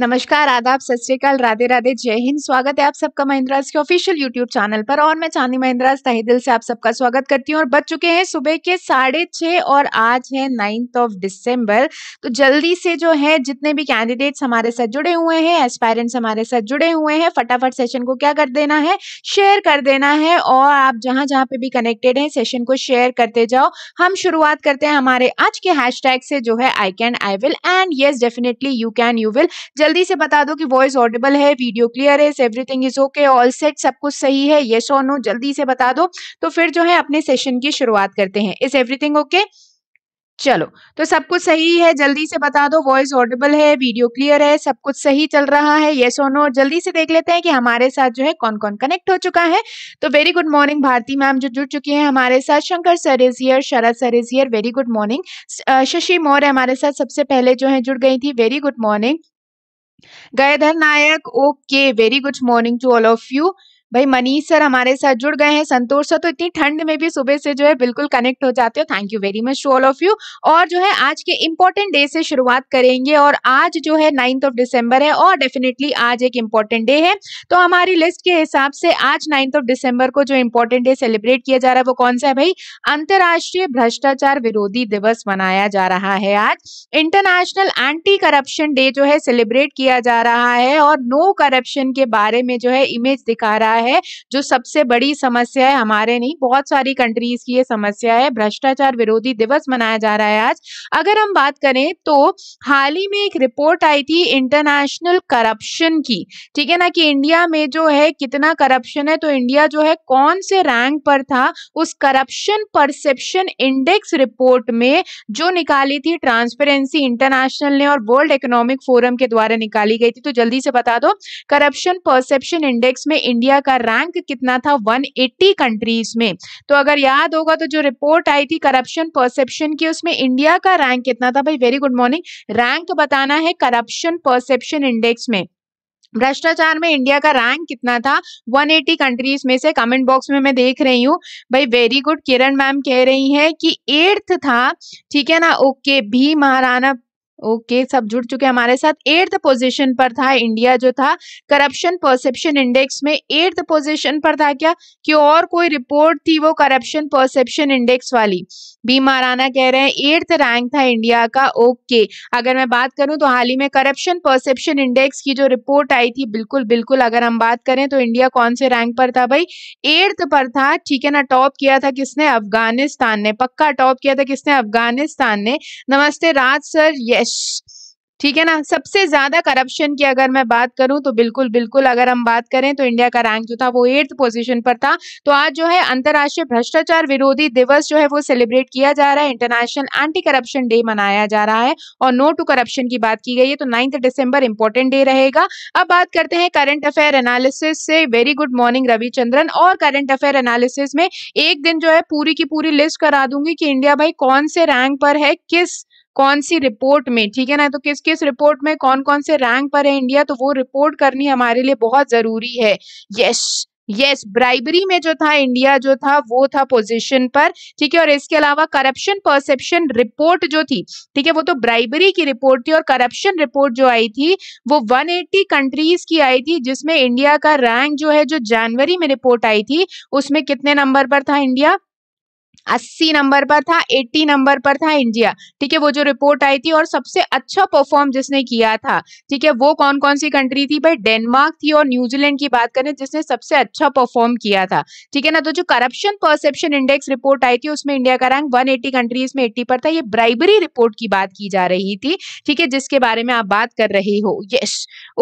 नमस्कार आदाब सत श्रीकाल राधे राधे जय हिंद स्वागत है आप सबका महिंद्राज के ऑफिशियल यूट्यूब चैनल पर और मैं चांदी महिंद्राज तहे दिल से आप सबका स्वागत करती हूँ और बच चुके हैं सुबह के साढ़े छः और आज है नाइन्थ ऑफ डिसम्बर तो जल्दी से जो है जितने भी कैंडिडेट्स हमारे साथ जुड़े हुए हैं एस्पायरेंट्स हमारे साथ जुड़े हुए हैं फटाफट सेशन को क्या कर देना है शेयर कर देना है और आप जहाँ जहाँ पे भी कनेक्टेड हैं सेशन को शेयर करते जाओ हम शुरुआत करते हैं हमारे आज के हैश से जो है I can I will and yes definitely you can you will जल्दी से बता दो कि वॉइस ऑडिबल है वीडियो क्लियर है everything is okay all set सब कुछ सही है ये सो नो जल्दी से बता दो तो फिर जो है अपने सेशन की शुरुआत करते हैं इज एवरीथिंग ओके चलो तो सब कुछ सही है जल्दी से बता दो वॉइस ऑडिबल है वीडियो क्लियर है सब कुछ सही चल रहा है ये सो नो जल्दी से देख लेते हैं कि हमारे साथ जो है कौन कौन कनेक्ट हो चुका है तो very good morning Bharti ma'am जो जुड़ चुकी हैं हमारे साथ Shankar sir is here Sharad sir is here very good morning Shashi Maurya हमारे साथ सबसे पहले जो है जुड़ गई थी वेरी गुड मॉर्निंग Gayadhar Nayak, okay, very good morning to all of you. भाई मनीष सर हमारे साथ जुड़ गए हैं संतोष सर तो इतनी ठंड में भी सुबह से जो है बिल्कुल कनेक्ट हो जाते हो thank you very much to all of you और जो है आज के इम्पोर्टेंट डे से शुरुआत करेंगे और आज जो है नाइन्थ ऑफ डिसम्बर है और डेफिनेटली आज एक इम्पोर्टेंट डे है तो हमारी लिस्ट के हिसाब से आज नाइन्थ ऑफ डिसम्बर को जो इम्पोर्टेंट डे सेलिब्रेट किया जा रहा है वो कौन सा है भाई अंतर्राष्ट्रीय भ्रष्टाचार विरोधी दिवस मनाया जा रहा है आज इंटरनेशनल एंटी करप्शन डे जो है सेलिब्रेट किया जा रहा है और नो करप्शन के बारे में जो है इमेज दिखा रहा है है जो सबसे बड़ी समस्या है हमारे नहीं बहुत सारी कंट्रीज की ये समस्या है भ्रष्टाचार विरोधी दिवस मनाया जा रहा है आज अगर हम बात करें तो हाल ही में एक रिपोर्ट आई थी इंटरनेशनल करप्शन की ठीक है ना कि इंडिया में जो है कितना करप्शन है तो इंडिया जो है कौन से रैंक पर था उस करप्शन परसेप्शन इंडेक्स रिपोर्ट में जो निकाली थी ट्रांसपेरेंसी इंटरनेशनल ने और वर्ल्ड इकोनॉमिक फोरम के द्वारा निकाली गई थी तो जल्दी से बता दो करप्शन परसेप्शन इंडेक्स में इंडिया का का रैंक कितना था 180 कंट्रीज में तो अगर याद होगा तो जो रिपोर्ट आई थी करप्शन परसेप्शन की उसमें इंडिया का रैंक कितना था भाई वेरी गुड मॉर्निंग रैंक बताना है करप्शन परसेप्शन इंडेक्स में भ्रष्टाचार में इंडिया का रैंक कितना था 180 कंट्रीज में से कमेंट बॉक्स में मैं देख रही हूँ भाई वेरी गुड किरण मैम कह रही हैं कि एट्थ था ठीक है ना ओके भी महाराणा ओके okay, सब जुड़ चुके हमारे साथ एट्थ पोजीशन पर था इंडिया जो था करप्शन परसेप्शन इंडेक्स में एट्थ पोजीशन पर था क्या कि और कोई रिपोर्ट थी वो करप्शन परसेप्शन इंडेक्स वाली बी महाराणा कह रहे हैं एट्थ रैंक था इंडिया का ओके okay. अगर मैं बात करूं तो हाल ही में करप्शन परसेप्शन इंडेक्स की जो रिपोर्ट आई थी बिल्कुल बिल्कुल अगर हम बात करें तो इंडिया कौन से रैंक पर था भाई एट्थ पर था ठीक है ना टॉप किया था किसने अफगानिस्तान ने पक्का टॉप किया था किसने अफगानिस्तान ने नमस्ते राज सर यश ठीक है ना सबसे ज्यादा करप्शन की अगर मैं बात करूं तो बिल्कुल बिल्कुल अगर हम बात करें तो इंडिया का रैंक जो था वो एट्थ पोजीशन पर था तो आज जो है अंतर्राष्ट्रीय भ्रष्टाचार विरोधी दिवस जो है वो सेलिब्रेट किया जा रहा है इंटरनेशनल एंटी करप्शन डे मनाया जा रहा है और नो टू करप्शन की बात की गई है तो नाइन्थ डिसंबर इंपॉर्टेंट डे रहेगा अब बात करते हैं करंट अफेयर एनालिसिस से वेरी गुड मॉर्निंग रविचंद्रन और करंट अफेयर एनालिसिस में एक दिन जो है पूरी की पूरी लिस्ट करा दूंगी कि इंडिया भाई कौन से रैंक पर है किस कौन सी रिपोर्ट में ठीक है ना तो किस किस रिपोर्ट में कौन कौन से रैंक पर है इंडिया तो वो रिपोर्ट करनी हमारे लिए बहुत जरूरी है यस यस yes, ब्राइबरी में जो था इंडिया जो था वो था पोजीशन पर ठीक है और इसके अलावा करप्शन परसेप्शन रिपोर्ट जो थी ठीक है वो तो ब्राइबरी की रिपोर्ट थी और करप्शन रिपोर्ट जो आई थी वो 180 कंट्रीज की आई थी जिसमें इंडिया का रैंक जो है जो जनवरी में रिपोर्ट आई थी उसमें कितने नंबर पर था इंडिया अस्सी नंबर पर था एट्टी नंबर पर था इंडिया ठीक है वो जो रिपोर्ट आई थी और सबसे अच्छा परफॉर्म जिसने किया था ठीक है वो कौन कौन सी कंट्री थी भाई डेनमार्क थी और न्यूजीलैंड की बात करें जिसने सबसे अच्छा परफॉर्म किया था ठीक है ना तो जो करप्शन परसेप्शन इंडेक्स रिपोर्ट आई थी उसमें इंडिया का रैंक वन कंट्रीज में एट्टी पर था ये ब्राइबरी रिपोर्ट की बात की जा रही थी ठीक है जिसके बारे में आप बात कर रहे हो यस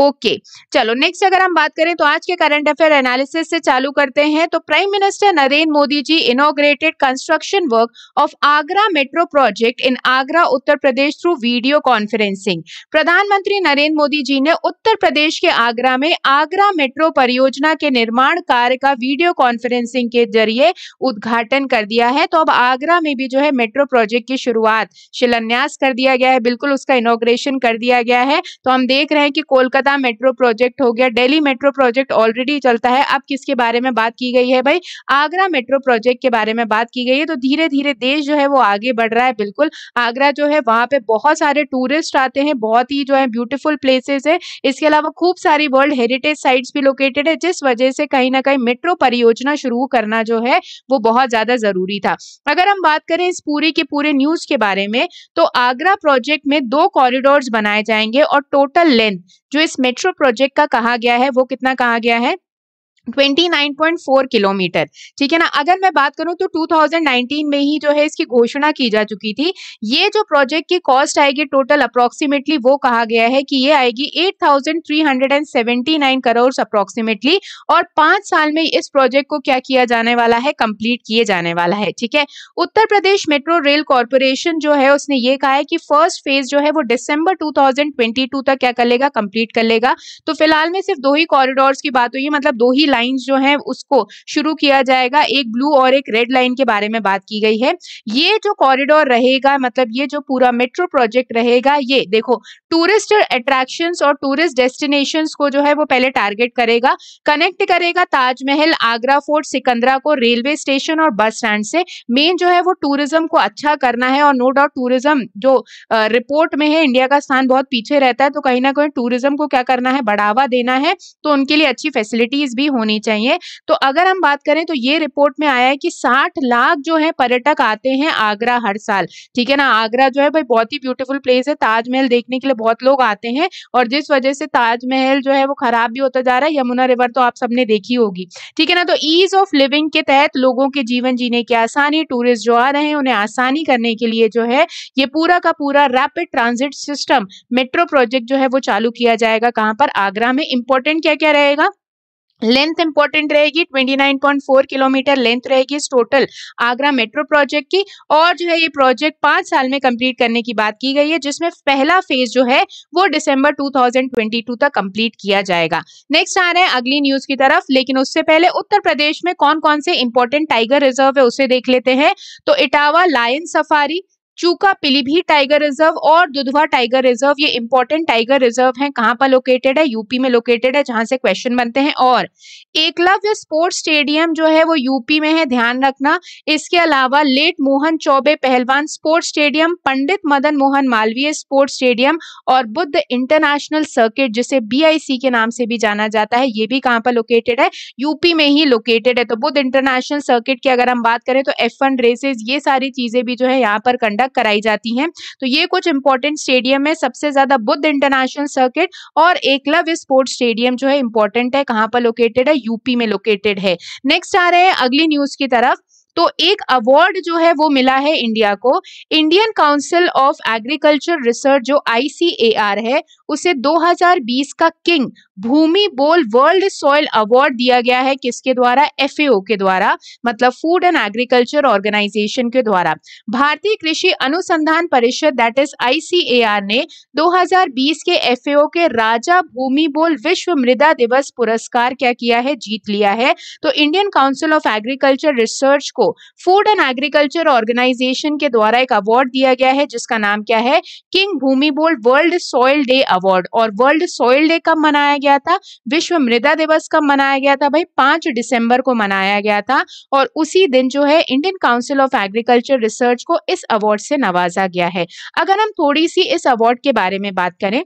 ओके चलो नेक्स्ट अगर हम बात करें तो आज के करंट अफेयर एनालिसिस से चालू करते हैं तो prime minister Narendra Modi ji inaugurated construct construction work of Agra metro project in Agra Uttar Pradesh through video conferencing प्रधानमंत्री नरेंद्र मोदी जी ने उत्तर प्रदेश के आगरा में आगरा मेट्रो परियोजना के निर्माण कार्य का वीडियो कॉन्फ्रेंसिंग के जरिए उद्घाटन कर दिया है तो अब आगरा में भी जो है मेट्रो प्रोजेक्ट की शुरुआत शिलान्यास कर दिया गया है बिल्कुल उसका इनोग्रेशन कर दिया गया है तो हम देख रहे हैं कि कोलकाता मेट्रो प्रोजेक्ट हो गया दिल्ली मेट्रो प्रोजेक्ट ऑलरेडी चलता है अब किसके बारे में बात की गई है भाई आगरा मेट्रो प्रोजेक्ट के बारे में बात की गई चाहिए तो धीरे धीरे देश जो है वो आगे बढ़ रहा है बिल्कुल आगरा जो है वहां पे बहुत सारे टूरिस्ट आते हैं बहुत ही जो है ब्यूटीफुल प्लेसेस है इसके अलावा खूब सारी वर्ल्ड हेरिटेज साइट्स भी लोकेटेड है जिस वजह से कहीं ना कहीं मेट्रो परियोजना शुरू करना जो है वो बहुत ज्यादा जरूरी था अगर हम बात करें इस पूरी के पूरे न्यूज के बारे में तो आगरा प्रोजेक्ट में दो कॉरिडोर बनाए जाएंगे और टोटल लेंथ जो इस मेट्रो प्रोजेक्ट का कहा गया है वो कितना कहा गया है 29.4 किलोमीटर ठीक है ना अगर मैं बात करूं तो 2019 में ही जो है इसकी घोषणा की जा चुकी थी ये जो प्रोजेक्ट की कॉस्ट आएगी टोटल अप्रोक्सीमेटली वो कहा गया है कि ये आएगी 8,379 करोड़ अप्रोक्सीमेटली और पांच साल में इस प्रोजेक्ट को क्या किया जाने वाला है कंप्लीट किए जाने वाला है ठीक है Uttar Pradesh metro rail corporation जो है उसने ये कहा है कि फर्स्ट फेज जो है वो दिसंबर टू तक क्या कर लेगा कंप्लीट कर लेगा तो फिलहाल में सिर्फ दो ही कॉरिडोर की बात हुई है मतलब दो ही लाइन जो है उसको शुरू किया जाएगा एक ब्लू और एक रेड लाइन के बारे में बात की गई है ये जो कॉरिडोर रहेगा मतलब ये जो पूरा मेट्रो प्रोजेक्ट रहेगा ये देखो टूरिस्ट अट्रैक्शन और टूरिस्ट डेस्टिनेशन को जो है वो पहले टारगेट करेगा कनेक्ट करेगा ताजमहल आगरा फोर्ट सिकंदरा को रेलवे स्टेशन और बस स्टैंड से मेन जो है वो टूरिज्म को अच्छा करना है और नो डाउट टूरिज्म जो रिपोर्ट में है इंडिया का स्थान बहुत पीछे रहता है तो कहीं ना कहीं टूरिज्म को क्या करना है बढ़ावा देना है तो उनके लिए अच्छी फैसिलिटीज भी हो होनी चाहिए तो अगर हम बात करें तो ये रिपोर्ट में आया है कि साठ लाख जो है पर्यटक आते हैं आगरा हर साल ठीक है ना आगरा जो है भाई बहुत ही ब्यूटीफुल प्लेस है ताजमहल देखने के लिए बहुत लोग आते हैं और जिस वजह से ताजमहल जो है वो खराब भी होता जा रहा है यमुना रिवर तो आप सबने देखी होगी ठीक है ना तो ईज ऑफ लिविंग के तहत लोगों के जीवन जीने की आसानी टूरिस्ट जो आ रहे हैं उन्हें आसानी करने के लिए जो है ये पूरा का पूरा rapid transit system metro project जो है वो चालू किया जाएगा कहां पर आगरा में इंपॉर्टेंट क्या क्या रहेगा लेंथ इंपॉर्टेंट रहेगी 29.4 किलोमीटर लेंथ रहेगी इस टोटल आगरा मेट्रो प्रोजेक्ट की और जो है ये प्रोजेक्ट पांच साल में कंप्लीट करने की बात की गई है जिसमें पहला फेज जो है वो दिसंबर 2022 तक कंप्लीट किया जाएगा नेक्स्ट आ रहे हैं अगली न्यूज की तरफ लेकिन उससे पहले उत्तर प्रदेश में कौन कौन से इंपॉर्टेंट टाइगर रिजर्व है उसे देख लेते हैं तो इटावा लायन सफारी चूका पीलीभीत टाइगर रिजर्व और दुधवा टाइगर रिजर्व ये इंपॉर्टेंट टाइगर रिजर्व हैं कहाँ पर लोकेटेड है यूपी में लोकेटेड है जहां से क्वेश्चन बनते हैं और एकलव्य स्पोर्ट्स स्टेडियम जो है वो यूपी में है ध्यान रखना इसके अलावा late Mohan Chaubey Pahalwan sports stadium Pandit Madan Mohan Malviya sports stadium और बुद्ध इंटरनेशनल सर्किट जिसे बी के नाम से भी जाना जाता है ये भी कहाँ पर लोकेटेड है यूपी में ही लोकेटेड है तो बुद्ध इंटरनेशनल सर्किट की अगर हम बात करें तो एफ रेसेस ये सारी चीजें भी जो है यहाँ पर कंडक्ट द्वारा कराई जाती हैं तो ये कुछ इंपॉर्टेंट स्टेडियम है सबसे ज्यादा बुद्ध इंटरनेशनल सर्किट और एकलव्य स्पोर्ट्स स्टेडियम जो है इंपॉर्टेंट है कहाँ पर लोकेटेड है यूपी में लोकेटेड है नेक्स्ट आ रहे हैं अगली न्यूज की तरफ तो एक अवार्ड जो है वो मिला है इंडिया को Indian council of agriculture research जो आईसीएआर है उसे 2020 का king Bhumibol world soil award दिया गया है किसके द्वारा एफ के द्वारा मतलब फूड एंड एग्रीकल्चर ऑर्गेनाइजेशन के द्वारा भारतीय कृषि अनुसंधान परिषद दैट इज आईसीएआर ने 2020 के एफ के राजा भूमि बोल विश्व मृदा दिवस पुरस्कार क्या किया है जीत लिया है तो Indian council of agriculture research को फूड एंड एग्रीकल्चर ऑर्गेनाइजेशन के द्वारा एक अवार्ड दिया गया है जिसका नाम क्या है King Bhumibol world soil day award और वर्ल्ड सॉइल डे कब मनाया गया गया था विश्व मृदा दिवस कब मनाया गया था भाई पांच दिसंबर को मनाया गया था और उसी दिन जो है Indian council of agriculture research को इस अवार्ड से नवाजा गया है अगर हम थोड़ी सी इस अवार्ड के बारे में बात करें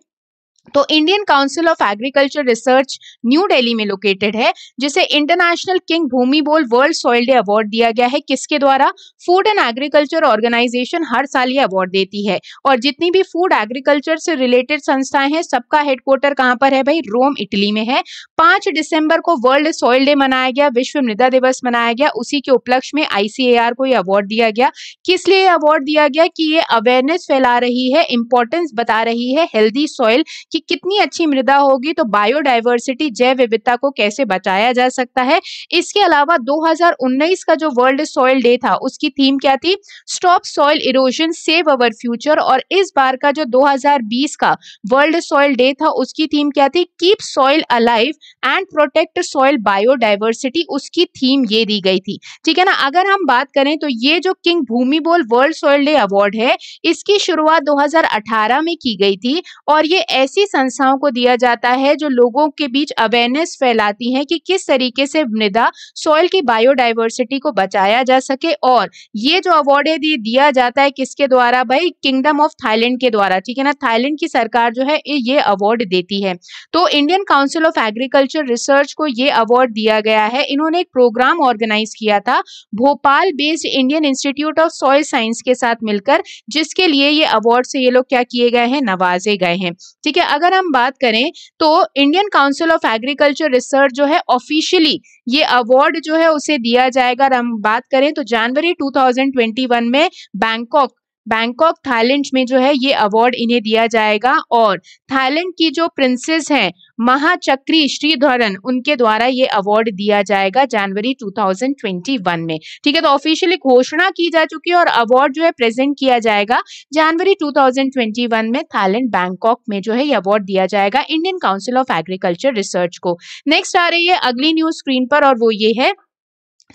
तो Indian council of agriculture research new Delhi में लोकेटेड है जिसे international king Bhumibol world soil day award दिया गया है किसके द्वारा फूड एंड एग्रीकल्चर ऑर्गेनाइजेशन हर साल ये अवार्ड देती है और जितनी भी फूड एग्रीकल्चर से रिलेटेड संस्थाएं हैं सबका हेडक्वार्टर कहाँ पर है भाई रोम इटली में है पांच दिसंबर को वर्ल्ड सॉइल डे मनाया गया विश्व मृदा दिवस मनाया गया उसी के उपलक्ष्य में आईसीएआर को यह अवार्ड दिया गया किस लिए अवार्ड दिया गया कि ये अवेयरनेस फैला रही है इंपॉर्टेंस बता रही है हेल्दी सॉइल कि कितनी अच्छी मृदा होगी तो बायोडाइवर्सिटी जैव विविधता को कैसे बचाया जा सकता है इसके अलावा 2019 का जो वर्ल्ड सॉइल डे था उसकी थीम क्या थी stop soil erosion save our future और इस बार का जो 2020 का वर्ल्ड सॉइल डे था उसकी थीम क्या थी keep soil alive and protect soil biodiversity उसकी थीम ये दी गई थी ठीक है ना अगर हम बात करें तो ये जो king Bhumibol world soil day award है इसकी शुरुआत 2018 में की गई थी और ये ऐसी ऐसी संस्थाओं को दिया जाता है जो लोगों के बीच अवेयरनेस फैलाती हैं कि किस तरीके से मृदा सॉइल की बायोडाइवर्सिटी को बचाया जा सके और ये जो अवार्ड है दिया जाता है किसके द्वारा भाई किंगडम ऑफ थाईलैंड के द्वारा ठीक है ना थाईलैंड की सरकार जो है ये अवार्ड देती है तो Indian council of agriculture research को ये अवार्ड दिया गया है इन्होंने एक प्रोग्राम ऑर्गेनाइज किया था Bhopal based Indian institute of soil science के साथ मिलकर जिसके लिए ये अवार्ड से ये लोग क्या किए गए हैं नवाजे गए हैं ठीक है अगर हम बात करें तो Indian council of agriculture research जो है ऑफिशियली ये अवार्ड जो है उसे दिया जाएगा अगर हम बात करें तो जनवरी 2021 में बैंकॉक बैंकॉक थाईलैंड में जो है ये अवार्ड इन्हें दिया जाएगा और थाईलैंड की जो प्रिंसेस हैं महाचक्री श्रीधरन उनके द्वारा ये अवार्ड दिया जाएगा जनवरी 2021 में ठीक है तो ऑफिशियली घोषणा की जा चुकी है और अवार्ड जो है प्रेजेंट किया जाएगा जनवरी 2021 में थाईलैंड बैंकॉक में जो है ये अवार्ड दिया जाएगा Indian council of agriculture research को नेक्स्ट आ रही है अगली न्यूज स्क्रीन पर और वो ये है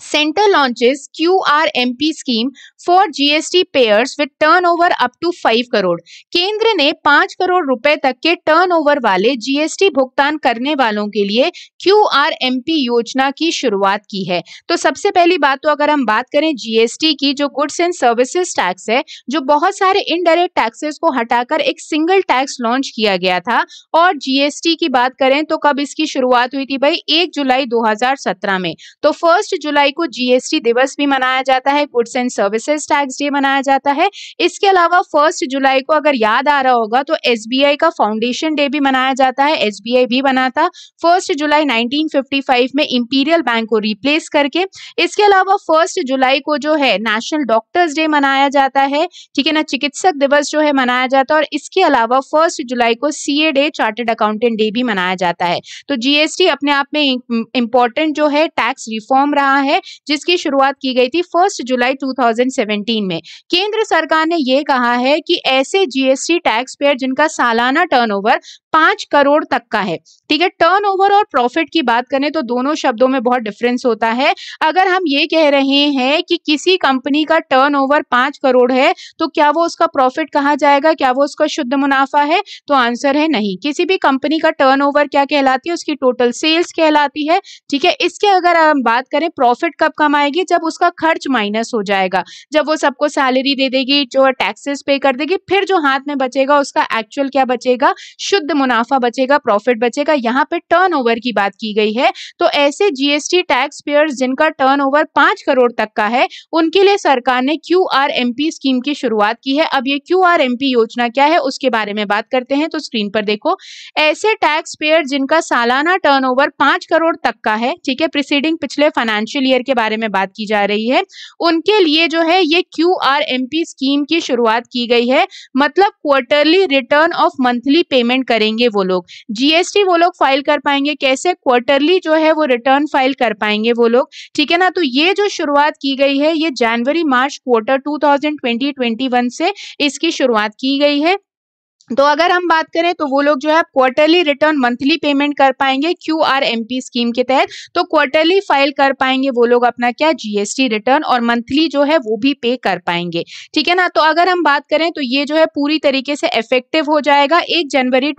Center launches QRMP scheme for GST payers with turnover up to 5 crore केंद्र ने 5 करोड़ रुपए तक के टर्नओवर वाले जीएसटी भुगतान करने वालों के लिए QRMP योजना की शुरुआत की है तो सबसे पहली बात तो अगर हम बात करें जीएसटी की जो गुड्स एंड सर्विसेज टैक्स है जो बहुत सारे इनडायरेक्ट टैक्सेस को हटाकर एक सिंगल टैक्स लॉन्च किया गया था और जीएसटी की बात करें तो कब इसकी शुरुआत हुई थी भाई एक जुलाई 2017 में तो फर्स्ट जुलाई जुलाई को जीएसटी दिवस भी मनाया जाता है goods and services tax day मनाया जाता है इसके अलावा फर्स्ट जुलाई को अगर याद आ रहा होगा तो एस का फाउंडेशन डे भी मनाया जाता है एस भी बना था फर्स्ट जुलाई नाइनटीन में इंपीरियल बैंक को रिप्लेस करके इसके अलावा फर्स्ट जुलाई को जो है नेशनल डॉक्टर्स डे मनाया जाता है ठीक है ना चिकित्सक दिवस जो है मनाया जाता है और इसके अलावा फर्स्ट जुलाई को CA day chartered accountant day भी मनाया जाता है तो जीएसटी अपने आप में इंपॉर्टेंट जो है टैक्स रिफॉर्म रहा है है जिसकी शुरुआत की गई थी फर्स्ट जुलाई 2017 में केंद्र सरकार ने यह कहा है कि ऐसे जीएसटी टैक्स पेयर जिनका सालाना टर्नओवर पांच करोड़ तक का है ठीक है टर्नओवर और प्रॉफिट की बात करें तो दोनों शब्दों में बहुत डिफरेंस होता है अगर हम ये कह रहे हैं कि किसी कंपनी का टर्नओवर पांच करोड़ है तो क्या वो उसका प्रॉफिट कहा जाएगा क्या वो उसका शुद्ध मुनाफा है तो आंसर है नहीं किसी भी कंपनी का टर्न क्या कहलाती है उसकी टोटल सेल्स कहलाती है ठीक है इसके अगर हम बात करें प्रॉफिट कब कमाएगी जब उसका खर्च माइनस हो जाएगा जब वो सबको सैलरी दे देगी जो टैक्सेस पे कर देगी फिर जो हाथ में बचेगा उसका एक्चुअल क्या बचेगा शुद्ध मुनाफा बचेगा प्रॉफिट बचेगा यहाँ पे टर्न की बात की गई है तो ऐसे जीएसटी टैक्स पेयर जिनका टर्न ओवर करोड़ तक का है उनके लिए सरकार ने क्यू स्कीम की शुरुआत की है अब ये क्यू योजना क्या है उसके बारे में बात करते हैं तो स्क्रीन पर देखो ऐसे टैक्स पेयर जिनका सालाना टर्नओवर पांच करोड़ तक का है ठीक है प्रिसीडिंग पिछले फाइनेंशियल ईयर के बारे में बात की जा रही है उनके लिए जो है ये क्यू स्कीम की शुरुआत की गई है मतलब quarterly return of monthly payment करेंगे करेंगे वो लोग जीएसटी वो लोग फाइल कर पाएंगे कैसे क्वार्टरली जो है वो रिटर्न फाइल कर पाएंगे वो लोग ठीक है ना तो ये जो शुरुआत की गई है ये जनवरी मार्च क्वार्टर 2020-21 से इसकी शुरुआत की गई है तो अगर हम बात करें तो वो लोग जो है क्वार्टरली रिटर्न मंथली पेमेंट कर पाएंगे Q R M P scheme के तहत तो क्वार्टरली फाइल कर पाएंगे वो लोग अपना क्या जीएसटी रिटर्न और मंथली जो है वो भी पे कर पाएंगे ठीक है ना तो अगर हम बात करें तो ये जो है पूरी तरीके से इफेक्टिव हो जाएगा एक जनवरी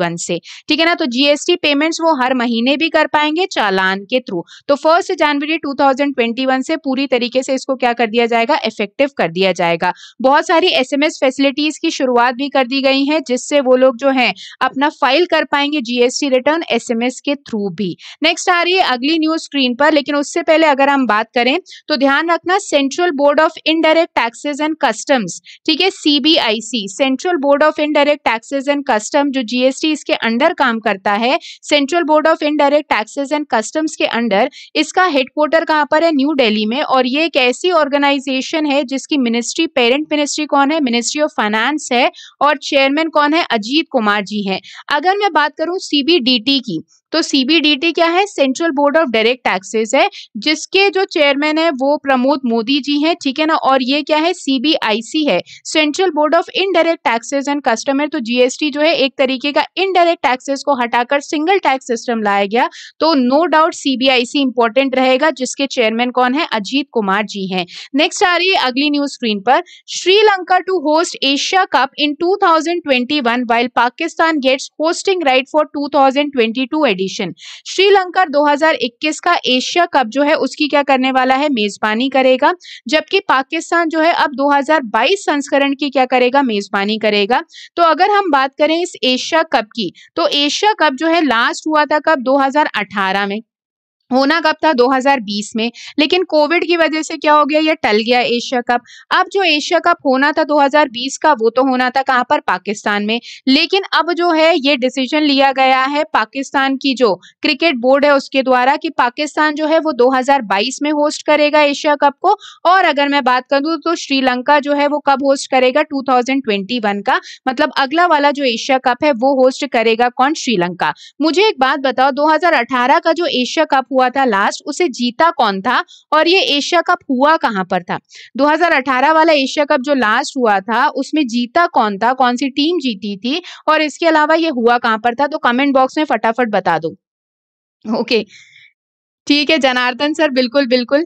वन से ठीक है ना तो जीएसटी पेमेंट्स वो हर महीने भी कर पाएंगे चालान के थ्रू तो फर्स्ट जनवरी वन से पूरी तरीके से इसको क्या कर दिया जाएगा इफेक्टिव कर दिया जाएगा बहुत सारी एस फैसिलिटीज की शुरुआत भी कर दी गई हैं जिससे वो लोग जो हैं अपना फाइल कर पाएंगे जीएसटी रिटर्न एसएमएस के थ्रू भी नेक्स्ट आ रही है अगली न्यूज स्क्रीन पर लेकिन उससे पहले अगर हम बात करें तो ध्यान रखना central board of indirect taxes and customs ठीक है CBIC central board of indirect taxes and custom जो जीएसटी इसके अंडर काम करता है central board of indirect taxes and customs के अंडर इसका हेडक्वार्टर कहाँ पर है न्यू डेली में और ये एक ऐसी ऑर्गेनाइजेशन है जिसकी मिनिस्ट्री पेरेंट मिनिस्ट्री कौन है मिनिस्ट्री ऑफ फाइनेंस है और और चेयरमैन कौन है अजीत कुमार जी हैं अगर मैं बात करूं सीबीडीटी की तो सीबीडीटी क्या है central board of direct taxes है जिसके जो चेयरमैन है वो प्रमोद मोदी जी हैं ठीक है ना और ये क्या है सीबीआईसी है central board of indirect taxes and customer तो जीएसटी जो है एक तरीके का इनडायरेक्ट टैक्सेस को हटाकर सिंगल टैक्स सिस्टम लाया गया तो नो डाउट सीबीआईसी इंपॉर्टेंट रहेगा जिसके चेयरमैन कौन है अजीत कुमार जी हैं नेक्स्ट आ रही है अगली न्यूज स्क्रीन पर Sri Lanka to host Asia cup in two one while Pakistan gets hosting right for two edition edition Sri Lanka 2021 का एशिया कप जो है उसकी क्या करने वाला है मेजबानी करेगा जबकि पाकिस्तान जो है अब 2022 संस्करण की क्या करेगा मेजबानी करेगा तो अगर हम बात करें इस एशिया कप की तो एशिया कप जो है लास्ट हुआ था कब 2018 में होना कब था 2020 में लेकिन कोविड की वजह से क्या हो गया ये टल गया एशिया कप अब जो एशिया कप होना था 2020 का वो तो होना था कहाँ पर पाकिस्तान में लेकिन अब जो है ये डिसीजन लिया गया है पाकिस्तान की जो क्रिकेट बोर्ड है उसके द्वारा कि पाकिस्तान जो है वो 2022 में होस्ट करेगा एशिया कप को और अगर मैं बात करूँ तो श्रीलंका जो है वो कब होस्ट करेगा टू का मतलब अगला वाला जो एशिया कप है वो होस्ट करेगा कौन श्रीलंका मुझे एक बात बताओ दो का जो एशिया कप हुआ था लास्ट उसे जीता कौन था और ये एशिया कप हुआ कहाँ पर था 2018 वाला एशिया कप जो लास्ट हुआ था उसमें जीता कौन था कौन सी टीम जीती थी और इसके अलावा ये हुआ कहाँ पर था तो कमेंट बॉक्स में फटाफट बता दो ओके ठीक है जनार्दन सर बिल्कुल बिल्कुल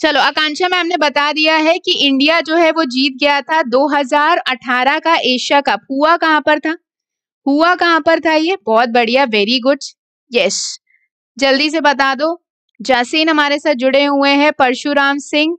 चलो आकांक्षा मैम ने बता दिया है कि इंडिया जो है वो जीत गया था 2018 का एशिया कप हुआ कहाँ पर था हुआ कहाँ पर था ये बहुत बढ़िया वेरी गुड यस जल्दी से बता दो जासीन हमारे साथ जुड़े हुए हैं Parshuram Singh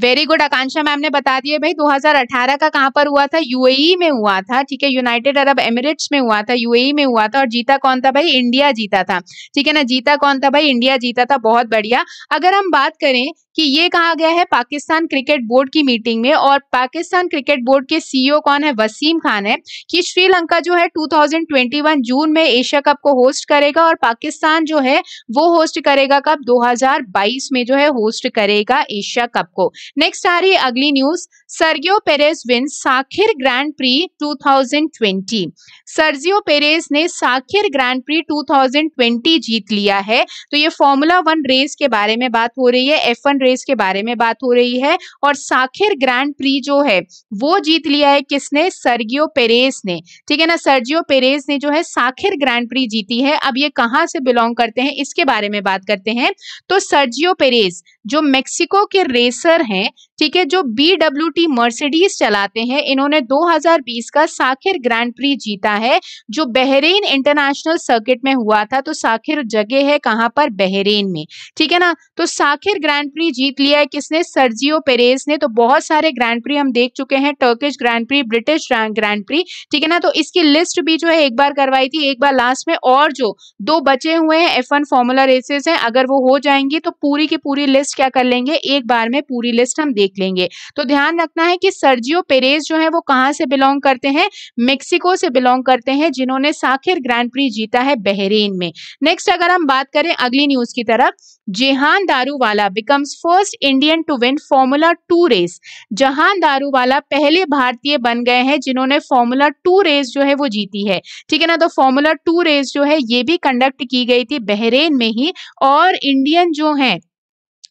very good Akanksha ma'am ने बता दिया भाई 2018 का कहाँ पर हुआ था यूएई e में हुआ था ठीक है यूनाइटेड अरब एमिरेट्स में हुआ था यूएई e में हुआ था और जीता कौन था भाई इंडिया जीता था ठीक है ना जीता कौन था भाई इंडिया जीता था बहुत बढ़िया अगर हम बात करें कि ये कहा गया है पाकिस्तान क्रिकेट बोर्ड की मीटिंग में और पाकिस्तान क्रिकेट बोर्ड के सीईओ e कौन है वसीम खान है कि श्रीलंका जो है 2021 जून में एशिया कप को होस्ट करेगा और पाकिस्तान जो है वो होस्ट करेगा कब 2022 में जो है होस्ट करेगा एशिया कप को नेक्स्ट आ रही अगली news Sergio Perez win Sakhir grand prix 2020 Sergio Perez ने साखिर ग्रैंड प्री 2020 जीत लिया है तो ये फॉर्मूला वन रेस के बारे में बात हो रही है एफ रेस के बारे में बात हो रही है और साखिर ग्रैंड प्री जो है वो जीत लिया है किसने सर्गियो पेरेस ने ठीक है ना सर्जियो पेरेस ने जो है साखिर ग्रैंड प्री जीती है अब ये कहाँ से बिलोंग करते हैं इसके बारे में बात करते हैं तो सर्जियो पेरेस जो मेक्सिको के रेसर हैं ठीक है जो बी डब्ल्यू टी मर्सिडीज चलाते हैं इन्होंने 2020 का साखिर ग्रैंड प्री जीता है जो बहरीन इंटरनेशनल सर्किट में हुआ था तो साखिर जगह है कहां पर बहरीन में ठीक है ना तो साखिर ग्रैंड प्री जीत लिया है किसने सर्जियो पेरेज ने तो बहुत सारे ग्रैंड प्री हम देख चुके हैं Turkish grand prix British grand prix ठीक है ना तो इसकी लिस्ट भी जो है एक बार करवाई थी एक बार लास्ट में और जो दो बचे हुए हैं एफ वन फॉर्मूला रेसेस हैं अगर वो हो जाएंगी तो पूरी की पूरी लिस्ट क्या कर लेंगे एक बार में पूरी लिस्ट हम देख देख लेंगे तो ध्यान रखना है कि सर्जियो पेरेज जो है वो कहाँ से बिलोंग करते हैं मेक्सिको से बिलोंग करते हैं जिन्होंने साखिर ग्रैंड प्री जीता है बहरीन में नेक्स्ट अगर हम बात करें अगली न्यूज की तरफ Jehan Daruvala becomes first Indian to win formula two race Jehan Daruvala पहले भारतीय बन गए हैं जिन्होंने फॉर्मूला टू रेस जो है वो जीती है ठीक है ना तो फॉर्मूला टू रेस जो है ये भी कंडक्ट की गई थी बहरेन में ही और इंडियन जो हैं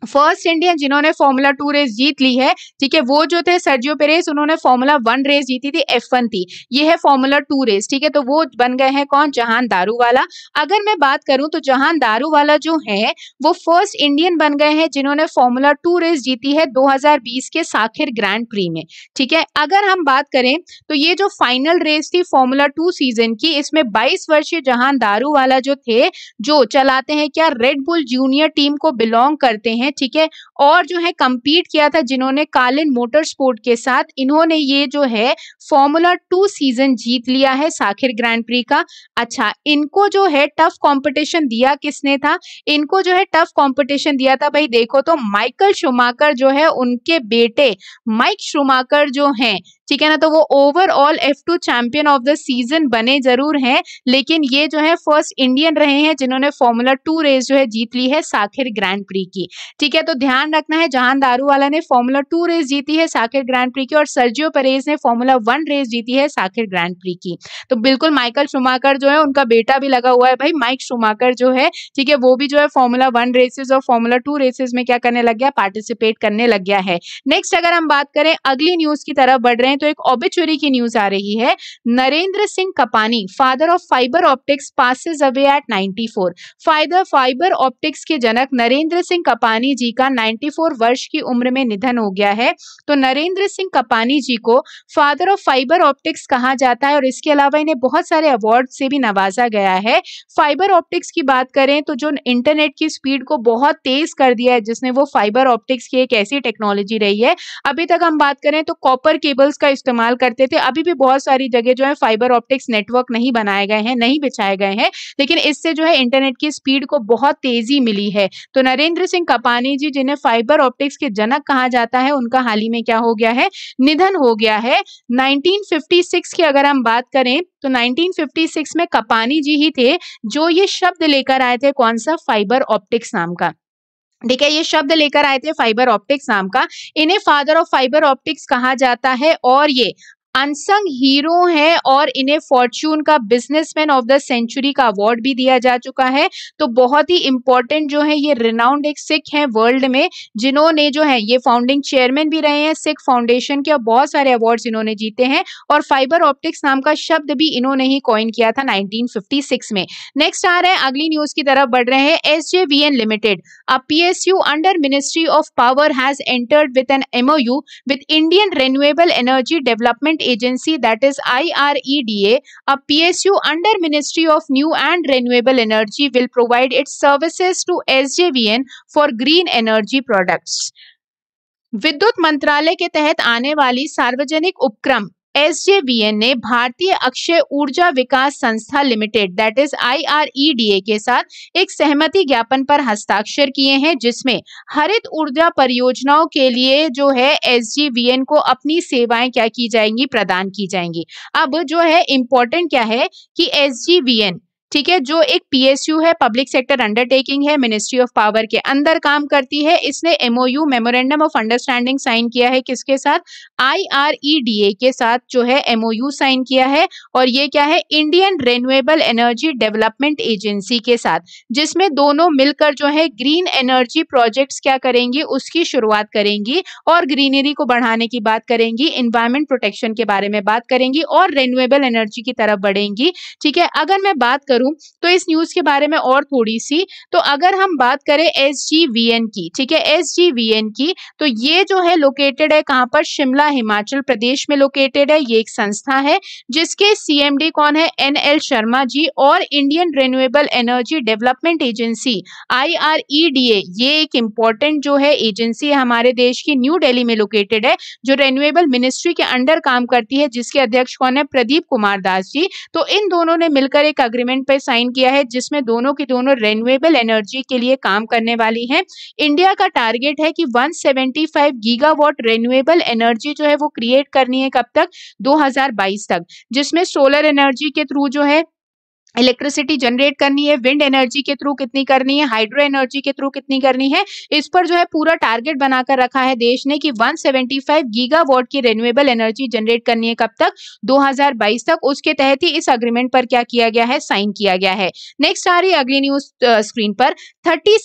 फर्स्ट इंडियन जिन्होंने फॉर्मूला टू रेस जीत ली है ठीक है वो जो थे सर्जियो पेरेस उन्होंने फॉर्मूला वन रेस जीती थी एफ वन थी ये है फॉर्मूला टू रेस ठीक है तो वो बन गए हैं कौन जहान दारू वाला अगर मैं बात करूं तो जहान दारू वाला जो है वो फर्स्ट इंडियन बन गए हैं जिन्होंने फॉर्मूला टू रेस जीती है बीस के साखिर ग्रैंड प्री में ठीक है अगर हम बात करें तो ये जो फाइनल रेस थी फॉर्मूला टू सीजन की इसमें बाईस वर्षीय जहान दारू वाला जो थे जो चलाते हैं क्या रेड बुल जूनियर टीम को बिलोंग करते हैं हैं ठीक है और जो है कंपीट किया था जिन्होंने कालिन मोटर स्पोर्ट के साथ इन्होंने ये जो है फॉर्मूला टू सीजन जीत लिया है साखिर ग्रैंड प्री का अच्छा इनको जो है टफ कंपटीशन दिया किसने था इनको जो है टफ कंपटीशन दिया था भाई देखो तो माइकल शुमाकर जो है उनके बेटे माइक शुमाकर जो हैं ठीक है ना तो वो overall F two champion of the season बने जरूर हैं लेकिन ये जो है फर्स्ट इंडियन रहे हैं जिन्होंने फॉर्मूला टू रेस जो है जीत ली है साखिर ग्रैंड प्री की ठीक है तो ध्यान रखना है जहान वाला ने फॉर्मूला टू रेस जीती है साखिर ग्रैंड प्री की और सर्जियो परेज ने फॉर्मूला वन रेस जीती है साखिर ग्रैंड प्री की तो बिल्कुल माइकल शुमाकर जो है उनका बेटा भी लगा हुआ है भाई माइक शुमाकर जो है ठीक है वो भी जो है फॉर्मूला वन रेसेस और फॉर्मूला टू रेसेस में क्या करने लग गया पार्टिसिपेट करने लग गया है नेक्स्ट अगर हम बात करें अगली न्यूज की तरफ बढ़ रहे हैं तो एक ऑबिचुरी की न्यूज आ रही है Narendra Singh Kapany father of fibre optics passes away at 94 फाइदर फाइबर ऑप्टिक्स के जनक नरेंद्र सिंह कपानी जी का 94 वर्ष की उम्र में निधन हो गया है तो नरेंद्र सिंह कपानी जी को फादर ऑफ फाइबर ऑप्टिक्स कहा जाता है और इसके अलावा इन्हें बहुत सारे अवार्ड से भी नवाजा गया है फाइबर ऑप्टिक्स की बात करें तो जो इंटरनेट की स्पीड को बहुत तेज कर दिया है जिसने वो फाइबर ऑप्टिक्स की एक ऐसी टेक्नोलॉजी रही है अभी तक हम बात करें तो कॉपर केबल्स का का इस्तेमाल करते थे अभी भी बहुत सारी जगह जो है फाइबर ऑप्टिक्स नेटवर्क नहीं बनाए गए हैं नहीं बिछाए गए हैं लेकिन इससे जो है इंटरनेट की स्पीड को बहुत तेजी मिली है तो नरेंद्र सिंह कपानी जी जिन्हें फाइबर ऑप्टिक्स के जनक कहा जाता है उनका हाल ही में क्या हो गया है निधन हो गया है 1956 की अगर हम बात करें तो 1956 में कपानी जी ही थे जो ये शब्द लेकर आए थे कौन सा फाइबर ऑप्टिक्स नाम का ठीक है ये शब्द लेकर आए थे फाइबर ऑप्टिक्स नाम का इन्हें फादर ऑफ फाइबर ऑप्टिक्स कहा जाता है और ये अनसंग हीरो हैं और इन्हें फॉर्च्यून का बिजनेसमैन ऑफ द सेंचुरी का अवार्ड भी दिया जा चुका है तो बहुत ही इंपॉर्टेंट जो है ये रिनाउंड एक सिख हैं वर्ल्ड में जिन्होंने जो है ये फाउंडिंग चेयरमैन भी रहे हैं सिख फाउंडेशन के और बहुत सारे अवार्ड्स इन्होंने जीते हैं और फाइबर ऑप्टिक्स नाम का शब्द भी इन्होंने ही कॉइन किया था नाइनटीन में नेक्स्ट आ रहे हैं अगली न्यूज की तरफ बढ़ रहे हैं एस लिमिटेड अब PSU under ministry of power has entered with an MOU with Indian renewable energy development agency that is IREDA, a PSU under Ministry of New and Renewable Energy will provide its services to SJVN for green energy products. विद्युत मंत्रालय के तहत आने वाली सार्वजनिक उपक्रम S ने भारतीय अक्षय ऊर्जा विकास संस्था लिमिटेड दैट इज आई के साथ एक सहमति ज्ञापन पर हस्ताक्षर किए हैं जिसमें हरित ऊर्जा परियोजनाओं के लिए जो है एस को अपनी सेवाएं क्या की जाएंगी प्रदान की जाएंगी अब जो है इम्पोर्टेंट क्या है कि एस ठीक है जो एक पीएसयू है पब्लिक सेक्टर अंडरटेकिंग है मिनिस्ट्री ऑफ पावर के अंदर काम करती है इसने MOU memorandum of understanding sign किया है किसके साथ आईआरईडीए e के साथ जो है एमओयू साइन किया है और ये क्या है Indian renewable energy development agency के साथ जिसमें दोनों मिलकर जो है ग्रीन एनर्जी प्रोजेक्ट क्या करेंगी उसकी शुरुआत करेंगी और ग्रीनरी को बढ़ाने की बात करेंगी इन्वायरमेंट प्रोटेक्शन के बारे में बात करेंगी और रेन्यूएबल एनर्जी की तरफ बढ़ेंगी ठीक है अगर मैं बात करूं तो इस न्यूज के बारे में और थोड़ी सी तो अगर हम बात करें एस की ठीक है एस की तो ये जो है लोकेटेड है कहाँ पर शिमला हिमाचल प्रदेश में लोकेटेड है ये एक संस्था है जिसके सीएमडी कौन है एन एल शर्मा जी और Indian renewable energy development agency I R E D A ये एक इम्पॉर्टेंट जो है एजेंसी है हमारे देश की न्यू डेली में लोकेटेड है जो रेन्यूएबल मिनिस्ट्री के अंडर काम करती है जिसके अध्यक्ष कौन है प्रदीप कुमार दास जी तो इन दोनों ने मिलकर एक अग्रीमेंट पे साइन किया है जिसमें दोनों की दोनों रेन्यूएबल एनर्जी के लिए काम करने वाली है इंडिया का टारगेट है कि 175 गीगावाट रेन्यूएबल एनर्जी जो है वो क्रिएट करनी है कब तक 2022 तक जिसमें सोलर एनर्जी के थ्रू जो है इलेक्ट्रिसिटी जनरेट करनी है विंड एनर्जी के थ्रू कितनी करनी है हाइड्रो एनर्जी के थ्रू कितनी करनी है इस पर जो है पूरा टारगेट बनाकर रखा है देश ने कि 175 गीगावाट की रिन्यूएबल एनर्जी जनरेट करनी है कब तक 2022 तक उसके तहत ही इस अग्रीमेंट पर क्या किया गया है साइन किया गया है नेक्स्ट आ रही अगली न्यूज स्क्रीन पर थर्टी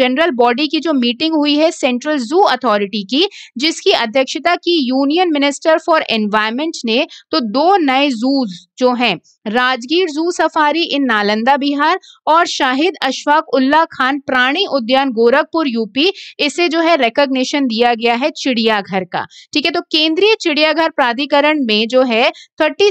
जनरल बॉडी की जो मीटिंग हुई है सेंट्रल जू अथॉरिटी की जिसकी अध्यक्षता की यूनियन मिनिस्टर फॉर एनवायरमेंट ने तो दो नए जूज जो हैं राजगीर जू सफारी इन नालंदा बिहार और शाहिद अशफाक उल्ला खान प्राणी उद्यान गोरखपुर यूपी इसे जो है रिकग्निशन दिया गया है चिड़ियाघर का ठीक है तो केंद्रीय चिड़ियाघर प्राधिकरण में जो है थर्टी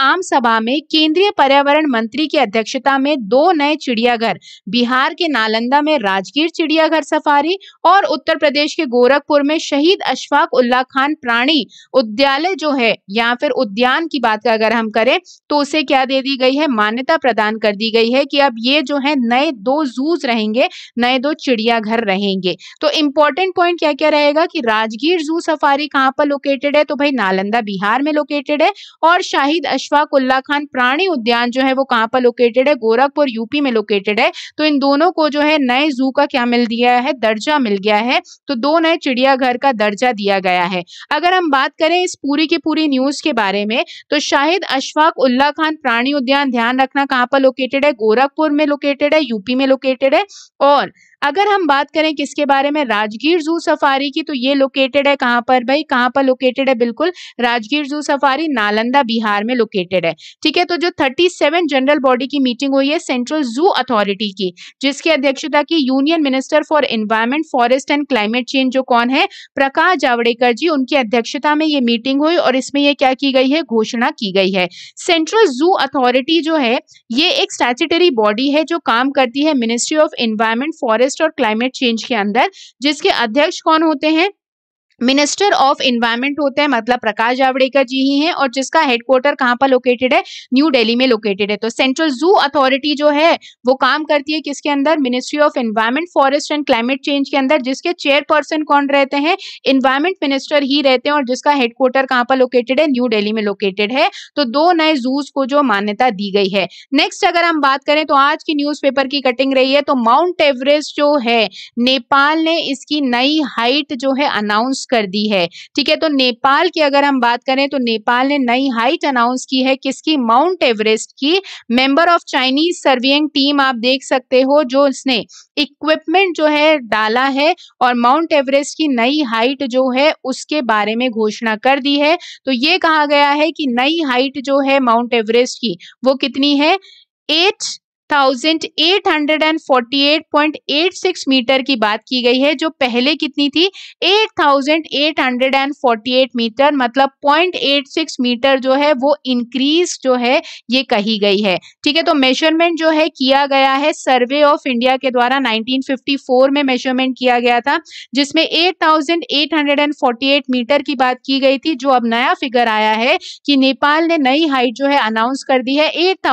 आम सभा में केंद्रीय पर्यावरण मंत्री की अध्यक्षता में दो नए चिड़ियाघर बिहार के नालंदा में राजगीर चिड़ियाघर सफारी और उत्तर प्रदेश के गोरखपुर में शहीद अशफाक उल्ला खान प्राणी उद्यालय जो है या फिर उद्यान की बात अगर हम करें तो उसे क्या दे दी गई है मान्यता प्रदान कर दी गई है कि अब ये जो है नए दो जूज रहेंगे नए दो चिड़ियाघर रहेंगे तो इंपॉर्टेंट पॉइंट क्या क्या रहेगा कि राजगीर जू सफारी कहाँ पर लोकेटेड है तो भाई नालंदा बिहार में लोकेटेड है और शाहिद अशफाक उल्ला खान प्राणी उद्यान जो है वो कहाँ पर लोकेटेड है गोरखपुर यूपी में लोकेटेड है तो इन दोनों को जो है नए जू का क्या मिल दिया है दर्जा मिल गया है तो दो नए चिड़ियाघर का दर्जा दिया गया है अगर हम बात करें इस पूरी की पूरी न्यूज के बारे में तो शाहिद अशफाक उल्ला खान प्राणी उद्यान ध्यान रखना कहाँ पर लोकेटेड है गोरखपुर में लोकेटेड है यूपी में लोकेटेड है और अगर हम बात करें किसके बारे में राजगीर जू सफारी की तो ये लोकेटेड है कहाँ पर भाई कहाँ पर लोकेटेड है बिल्कुल राजगीर जू सफारी नालंदा बिहार में लोकेटेड है ठीक है तो जो 37 जनरल बॉडी की मीटिंग हुई है सेंट्रल जू अथॉरिटी की जिसकी अध्यक्षता की union minister for environment forest and climate change जो कौन है प्रकाश जावड़ेकर जी उनकी अध्यक्षता में ये मीटिंग हुई और इसमें यह क्या की गई है घोषणा की गई है सेंट्रल जू अथॉरिटी जो है ये एक स्टैचुटरी बॉडी है जो काम करती है मिनिस्ट्री ऑफ एनवायरमेंट फॉरेस्ट और क्लाइमेट चेंज के अंदर जिसके अध्यक्ष कौन होते हैं मिनिस्टर ऑफ इन्वायरमेंट होते हैं मतलब प्रकाश जावड़ेकर जी ही हैं और जिसका हेडक्वार्टर कहाँ पर लोकेटेड है न्यू दिल्ली में लोकेटेड है तो सेंट्रल जू अथॉरिटी जो है वो काम करती है किसके अंदर ministry of environment forest and climate change के अंदर जिसके चेयरपर्सन कौन रहते हैं इन्वायरमेंट मिनिस्टर ही रहते हैं और जिसका हेडक्वार्टर कहाँ पर लोकेटेड है न्यू डेली में लोकेटेड है तो दो नए जूज को जो मान्यता दी गई है नेक्स्ट अगर हम बात करें तो आज की न्यूज की कटिंग रही है तो माउंट एवरेस्ट जो है नेपाल ने इसकी नई हाइट जो है अनाउंस कर दी है ठीक है तो नेपाल की अगर हम बात करें तो नेपाल ने नई हाइट अनाउंस की है किसकी माउंट एवरेस्ट की member of Chinese surveying team आप देख सकते हो जो इसने इक्विपमेंट जो है डाला है और माउंट एवरेस्ट की नई हाइट जो है उसके बारे में घोषणा कर दी है तो ये कहा गया है कि नई हाइट जो है माउंट एवरेस्ट की वो कितनी है एट 1848.86 मीटर की बात की गई है जो पहले कितनी थी 8848 मीटर मतलब 0.86 मीटर जो है वो इंक्रीज जो है ये कही गई है ठीक है तो मेजरमेंट जो है किया गया है सर्वे ऑफ इंडिया के द्वारा 1954 में मेजरमेंट किया गया था जिसमें 8848 मीटर की बात की गई थी जो अब नया फिगर आया है कि नेपाल ने नई हाइट जो है अनाउंस कर दी है एट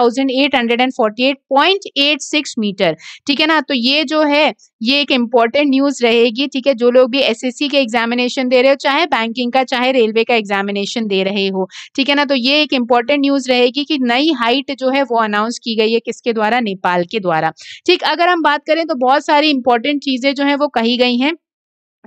0.86 मीटर ठीक है ना तो ये जो है ये एक इंपॉर्टेंट न्यूज रहेगी ठीक है जो लोग भी एसएससी के एग्जामिनेशन दे रहे हो चाहे बैंकिंग का चाहे रेलवे का एग्जामिनेशन दे रहे हो ठीक है ना तो ये एक इंपॉर्टेंट न्यूज रहेगी कि नई हाइट जो है वो अनाउंस की गई है किसके द्वारा नेपाल के द्वारा ठीक अगर हम बात करें तो बहुत सारी इंपॉर्टेंट चीजें जो है वो कही गई हैं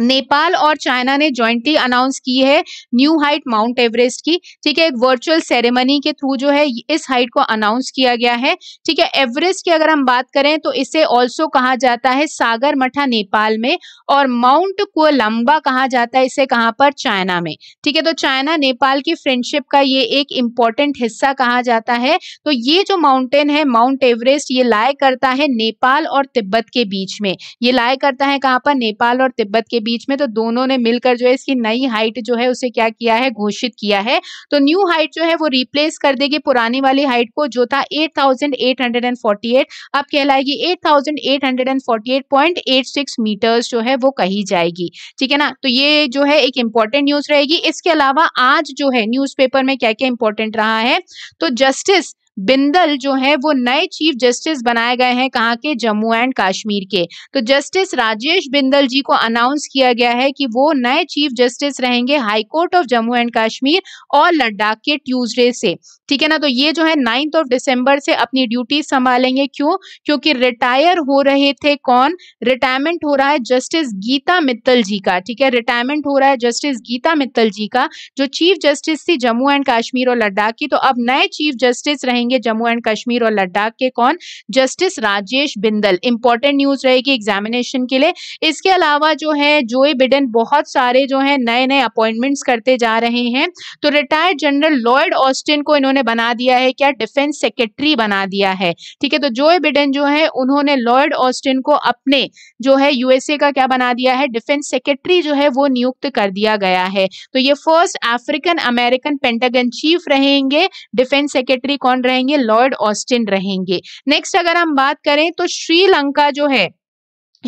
नेपाल और चाइना ने ज्वाइंटली अनाउंस की है न्यू हाइट माउंट एवरेस्ट की ठीक है एक वर्चुअल सेरेमनी के थ्रू जो है इस हाइट को अनाउंस किया गया है ठीक है एवरेस्ट की अगर हम बात करें तो इसे ऑल्सो कहा जाता है सागर मठा नेपाल में और माउंट कोलम्बा कहा जाता है इसे कहाँ पर चाइना में ठीक है तो चाइना नेपाल की फ्रेंडशिप का ये एक इम्पॉर्टेंट हिस्सा कहा जाता है तो ये जो माउंटेन है माउंट एवरेस्ट ये लाए करता है नेपाल और तिब्बत के बीच में ये लाए करता है कहाँ पर नेपाल और तिब्बत के के बीच में तो दोनों ने मिलकर जो है इसकी नई हाइट जो है उसे क्या किया है घोषित किया है तो न्यू हाइट जो है वो रिप्लेस कर देगी पुरानी वाली हाइट को जो था 8,848 अब कहलाएगी 8,848.86 मीटर्स जो है वो कही जाएगी ठीक है ना तो ये जो है एक इंपॉर्टेंट न्यूज रहेगी इसके अलावा आज जो है न्यूज में क्या क्या इंपॉर्टेंट रहा है तो जस्टिस बिंदल जो है वो नए चीफ जस्टिस बनाए गए हैं कहाँ के जम्मू एंड कश्मीर के तो जस्टिस राजेश बिंदल जी को अनाउंस किया गया है कि वो नए चीफ जस्टिस रहेंगे high court of Jammu and Kashmir और लद्दाख के ट्यूसडे से ठीक है ना तो ये जो है नाइन्थ ऑफ दिसंबर से अपनी ड्यूटी संभालेंगे क्यों क्योंकि रिटायर हो रहे थे कौन रिटायरमेंट हो रहा है जस्टिस गीता मित्तल जी का ठीक है रिटायरमेंट हो रहा है जस्टिस गीता मित्तल जी का जो चीफ जस्टिस थी जम्मू एंड कश्मीर और लद्दाख की तो अब नए चीफ जस्टिस रहेंगे करेंगे जम्मू एंड कश्मीर और लद्दाख के कौन justice Rajesh Bindal important news रहेगी एग्जामिनेशन के लिए इसके अलावा जो है जोए बिडेन बहुत सारे जो है नए नए अपॉइंटमेंट्स करते जा रहे हैं तो रिटायर्ड जनरल लॉयड ऑस्टिन को इन्होंने बना दिया है क्या डिफेंस सेक्रेटरी बना दिया है ठीक है तो जोए बिडेन जो है उन्होंने लॉयड ऑस्टिन को अपने जो है यूएसए का क्या बना दिया है डिफेंस सेक्रेटरी जो है वो नियुक्त कर दिया गया है तो ये first African American Pentagon chief रहेंगे डिफेंस सेक्रेटरी कौन रहेंगे जाएंगे लॉर्ड ऑस्टिन रहेंगे नेक्स्ट अगर हम बात करें तो श्रीलंका जो है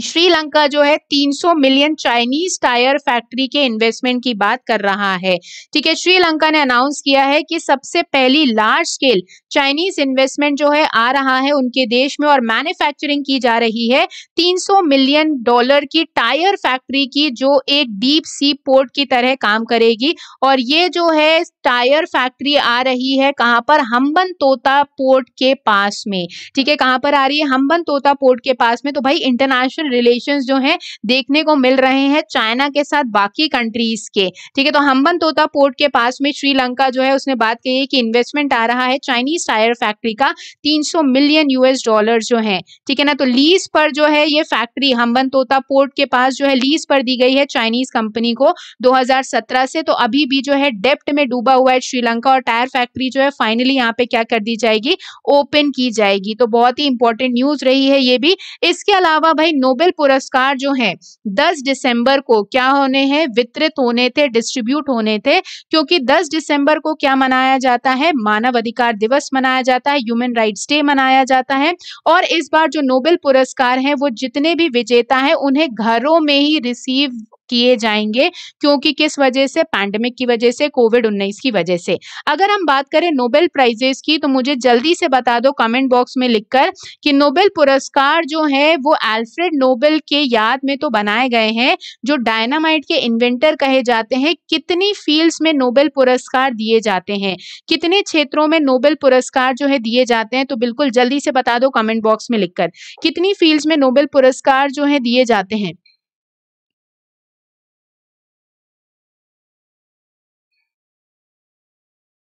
श्रीलंका जो है 300 मिलियन चाइनीज टायर फैक्ट्री के इन्वेस्टमेंट की बात कर रहा है ठीक है श्रीलंका ने अनाउंस किया है कि सबसे पहली लार्ज स्केल चाइनीज इन्वेस्टमेंट जो है आ रहा है उनके देश में और मैन्युफैक्चरिंग की जा रही है 300 मिलियन डॉलर की टायर फैक्ट्री की जो एक डीप सी पोर्ट की तरह काम करेगी और ये जो है टायर फैक्ट्री आ रही है कहाँ पर हम्बन तोता पोर्ट के पास में ठीक है कहाँ पर आ रही है हम्बन तोता पोर्ट के पास में तो भाई इंटरनेशनल इंटरनेशनल रिलेशन जो है देखने को मिल रहे हैं चाइना के साथ बाकी कंट्रीज के ठीक है तो हम्बन तोता पोर्ट के पास में श्रीलंका जो है उसने बात कही कि इन्वेस्टमेंट आ रहा है चाइनीज टायर फैक्ट्री का 300 मिलियन यूएस डॉलर जो है ठीक है ना तो लीज पर जो है ये फैक्ट्री हम्बन तोता पोर्ट के पास जो है लीज पर दी गई है चाइनीज कंपनी को 2017 से तो अभी भी जो है डेप्ट में डूबा हुआ है श्रीलंका और टायर फैक्ट्री जो है फाइनली यहाँ पे क्या कर दी जाएगी ओपन की जाएगी तो बहुत ही इंपॉर्टेंट न्यूज रही है ये भी इसके अलावा भाई नो नोबेल पुरस्कार जो है 10 दिसंबर को क्या होने हैं वितरित होने थे डिस्ट्रीब्यूट होने थे क्योंकि 10 दिसंबर को क्या मनाया जाता है मानव अधिकार दिवस मनाया जाता है ह्यूमन राइट्स डे मनाया जाता है और इस बार जो नोबेल पुरस्कार है वो जितने भी विजेता है उन्हें घरों में ही रिसीव किए जाएंगे क्योंकि किस वजह से पैंडेमिक की वजह से कोविड उन्नीस की वजह से अगर हम बात करें नोबेल प्राइजेस की तो मुझे जल्दी से बता दो कमेंट बॉक्स में लिखकर कि नोबेल पुरस्कार जो है वो एल्फ्रेड नोबेल के याद में तो बनाए गए हैं जो डायनामाइट के इन्वेंटर कहे जाते हैं कितनी फील्ड्स में नोबेल पुरस्कार दिए जाते हैं कितने क्षेत्रों में नोबेल पुरस्कार जो है दिए जाते हैं तो बिल्कुल जल्दी से बता दो कमेंट बॉक्स में लिखकर कितनी फील्ड्स में नोबेल पुरस्कार जो है दिए जाते हैं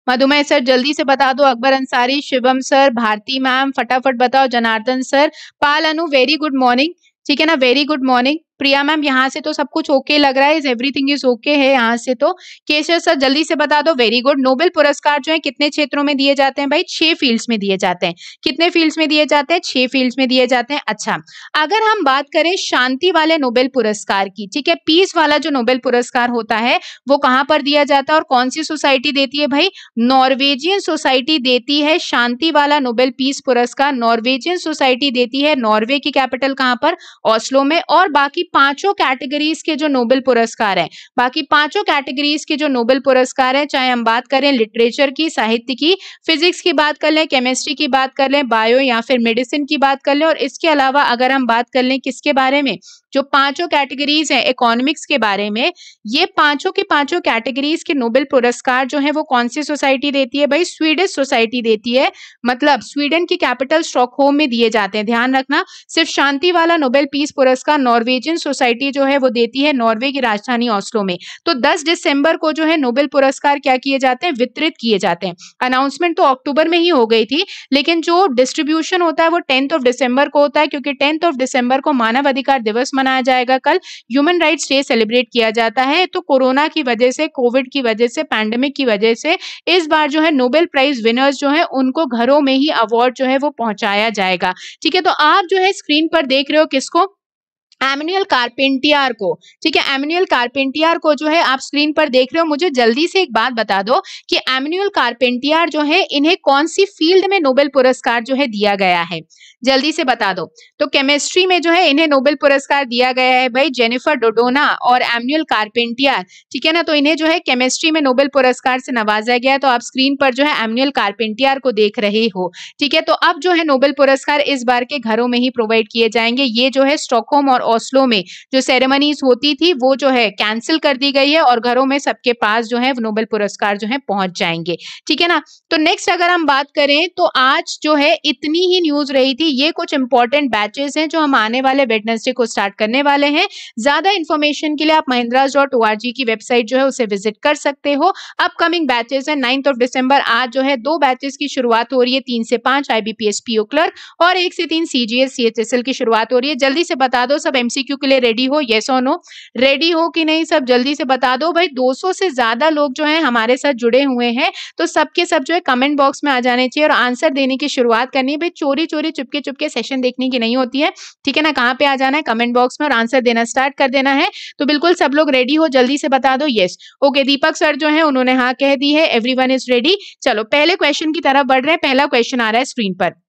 मधुमेह सर जल्दी से बता दो अकबर अंसारी शिवम सर भारती मैम फटाफट बताओ Janardan sir Pal Anu very good morning ठीक है ना very good morning Priya ma'am यहाँ से तो सब कुछ ओके लग रहा है इज एवरीथिंग इज ओके है यहाँ से तो केशव सर जल्दी से बता दो वेरी गुड नोबेल पुरस्कार जो है कितने क्षेत्रों में दिए जाते हैं भाई छह फील्ड्स में दिए जाते हैं कितने फील्ड्स में दिए जाते हैं छह फील्ड्स में दिए जाते हैं अच्छा अगर हम बात करें शांति वाले नोबेल पुरस्कार की ठीक है पीस वाला जो नोबेल पुरस्कार होता है वो कहाँ पर दिया जाता है और कौन सी सोसाइटी देती है भाई नॉर्वेजियन सोसाइटी देती है शांति वाला नोबेल पीस पुरस्कार नॉर्वेजियन सोसाइटी देती है नॉर्वे की कैपिटल कहाँ पर ऑस्लो में और बाकी पांचों कैटेगरीज के जो नोबेल पुरस्कार हैं बाकी पांचों कैटेगरीज के जो नोबेल पुरस्कार हैं चाहे हम बात करें लिटरेचर की साहित्य की फिजिक्स की बात कर लें केमिस्ट्री की बात कर लें बायो या फिर मेडिसिन की बात कर लें और इसके अलावा अगर हम बात कर लें किसके बारे में जो पांचों कैटेगरीज हैं इकोनॉमिक्स के बारे में ये पांचों के पांचों कैटेगरीज के नोबेल पुरस्कार जो है वो कौन सी सोसाइटी देती है भाई स्वीडिश सोसाइटी देती है मतलब स्वीडन की कैपिटल स्टॉकहोम में दिए जाते हैं ध्यान रखना सिर्फ शांति वाला नोबेल पीस पुरस्कार नॉर्वेजियन सोसाइटी जो है वो देती है नॉर्वे की राजधानी ऑस्लो में तो दस दिसंबर को जो है नोबेल पुरस्कार क्या किए जाते हैं वितरित किए जाते हैं अनाउंसमेंट तो अक्टूबर में ही हो गई थी लेकिन जो डिस्ट्रीब्यूशन होता है वो टेंथ ऑफ डिसंबर को होता है क्योंकि टेंथ ऑफ डिसंबर को मानव अधिकार दिवस मना मनाया जाएगा कल ह्यूमन राइट्स डे सेलिब्रेट किया जाता है तो कोरोना की वजह से कोविड की वजह से पैंडेमिक की वजह से इस बार जो है नोबेल प्राइज विनर्स जो है उनको घरों में ही अवार्ड जो है वो पहुंचाया जाएगा ठीक है तो आप जो है स्क्रीन पर देख रहे हो किसको एमिनुअल कार्पेंटियार को ठीक है एमिनुअल कार्पेंटियार को जो है आप स्क्रीन पर देख रहे हो मुझे जल्दी से एक बात बता दो कि एमिनुअल कार्पेंटियार जो है इन्हें कौन सी फील्ड में नोबेल पुरस्कार जो है दिया गया है जल्दी से बता दो तो केमिस्ट्री में जो है इन्हें नोबेल पुरस्कार दिया गया है भाई जेनिफर डोडोना और एमिनुअल कार्पेंटियार ठीक है ना तो इन्हें जो है केमिस्ट्री में नोबेल पुरस्कार से नवाजा गया तो आप स्क्रीन पर जो है एमिनुअल कार्पेंटियार को देख रहे हो ठीक है तो अब जो है नोबेल पुरस्कार इस बार के घरों में ही प्रोवाइड किए जाएंगे ये जो है स्टॉकहोम और ओस्लो में जो सेरेमनीज होती थी वो जो है कैंसिल कर दी गई है और घरों में सबके पास जो है नोबेल पुरस्कार जो है पहुंच जाएंगे ठीक है ना तो नेक्स्ट अगर हम बात करें तो आज जो है इतनी ही न्यूज रही थी ये कुछ इंपॉर्टेंट बैचेस हैं जो हम आने वाले वेडनेसडे को स्टार्ट करने वाले हैं ज्यादा इन्फॉर्मेशन के लिए आप Mahendras dot O R G की वेबसाइट जो है उसे विजिट कर सकते हो अपकमिंग बैचेस है नाइन्थ ऑफ डिसंबर आज जो है दो बैचेस की शुरुआत हो रही है तीन से पांच आईबीपीएस पीओ क्लर्क और एक से तीन सीजीएस सी की शुरुआत हो रही है जल्दी से बता दो सब सब एमसीक्यू के लिए रेडी हो येस और नो रेडी हो कि नहीं सब जल्दी से बता दो भाई 200 से ज्यादा लोग जो है हमारे साथ जुड़े हुए हैं तो सबके सब जो है कमेंट बॉक्स में आ जाने चाहिए और आंसर देने की शुरुआत करनी है भाई चोरी चोरी चुपके चुपके सेशन देखने की नहीं होती है ठीक है ना कहाँ पे आ जाना है कमेंट बॉक्स में और आंसर देना स्टार्ट कर देना है तो बिल्कुल सब लोग रेडी हो जल्दी से बता दो येस ओके दीपक सर जो है उन्होंने हाँ कह दी है एवरी इज रेडी चलो पहले क्वेश्चन की तरफ बढ़ रहे हैं पहला क्वेश्चन आ रहा है स्क्रीन पर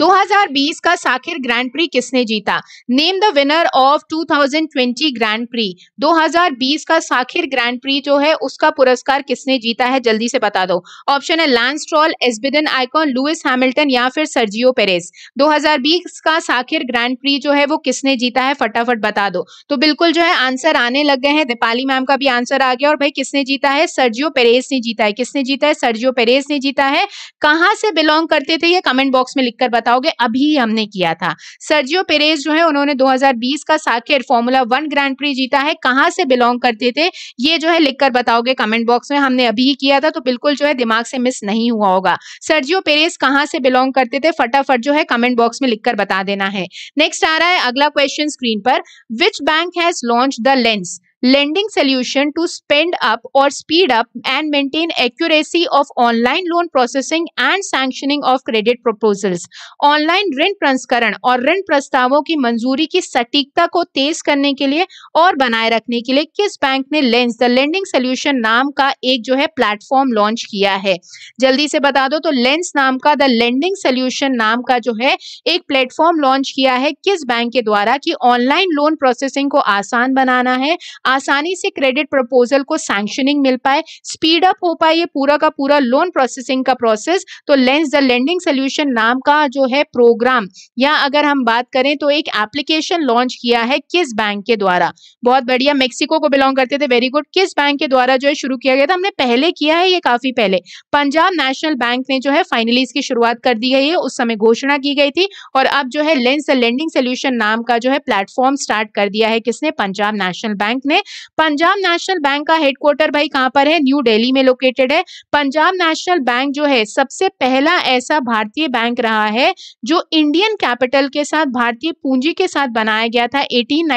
2020 का साखिर ग्रैंड प्री किसने जीता name the winner of 2020 grand prix 2020 का साखिर ग्रैंड प्री जो है उसका पुरस्कार किसने जीता है जल्दी से बता दो ऑप्शन है Lance Stroll Esteban Ocon Lewis Hamilton या फिर सर्जियो पेरेस 2020 का साखिर ग्रैंड प्री जो है वो किसने जीता है फटाफट बता दो तो बिल्कुल जो है आंसर आने लग गए हैं दीपाली मैम का भी आंसर आ गया और भाई किसने जीता है सर्जियो पेरेस ने जीता है किसने जीता है सर्जियो पेरेस ने जीता है कहाँ से बिलोंग करते थे ये कमेंट बॉक्स में देखकर बताओगे अभी हमने किया था सर्जियो पेरेज जो है उन्होंने 2020 का Sakhir formula one grand prix जीता है कहाँ से बिलोंग करते थे ये जो है लिखकर बताओगे कमेंट बॉक्स में हमने अभी ही किया था तो बिल्कुल जो है दिमाग से मिस नहीं हुआ होगा सर्जियो पेरेज कहाँ से बिलोंग करते थे फटाफट जो है कमेंट बॉक्स में लिखकर बता देना है नेक्स्ट आ रहा है अगला क्वेश्चन स्क्रीन पर which bank has launch the lens lending solution to spend up or speed up and maintain accuracy of online loan processing and sanctioning of credit proposals online ऋण प्रंस्करण और ऋण प्रस्तावों की मंजूरी की सटीकता को तेज करने के लिए और बनाए रखने के लिए किस बैंक ने लेंस द लेंडिंग सोल्यूशन नाम का एक जो है प्लेटफॉर्म लॉन्च किया है जल्दी से बता दो तो लेंस नाम का द लेंडिंग सोल्यूशन नाम का जो है एक प्लेटफॉर्म लॉन्च किया है किस बैंक के द्वारा कि ऑनलाइन लोन प्रोसेसिंग को आसान बनाना है आसानी से क्रेडिट प्रपोजल को सैंक्शनिंग मिल पाए स्पीड अप हो पाए ये पूरा का पूरा लोन प्रोसेसिंग का प्रोसेस तो लेंस द लेंडिंग सोल्यूशन नाम का जो है प्रोग्राम या अगर हम बात करें तो एक एप्लीकेशन लॉन्च किया है किस बैंक के द्वारा बहुत बढ़िया मेक्सिको को बिलोंग करते थे वेरी गुड किस बैंक के द्वारा जो है शुरू किया गया था हमने पहले किया है ये काफी पहले पंजाब नेशनल बैंक ने जो है फाइनली इसकी शुरुआत कर दी गई है उस समय घोषणा की गई थी और अब जो है लेंस द लेंडिंग सोल्यूशन नाम का जो है प्लेटफॉर्म स्टार्ट कर दिया है किसने पंजाब नेशनल बैंक ने है पंजाब नेशनल बैंक का हेडक्वार्टर भाई कहां पर है न्यू दिल्ली में लोकेटेड है पंजाब नेशनल बैंक जो है सबसे पहला ऐसा भारतीय बैंक रहा है जो इंडियन कैपिटल के साथ भारतीय पूंजी के साथ बनाया गया था एटीन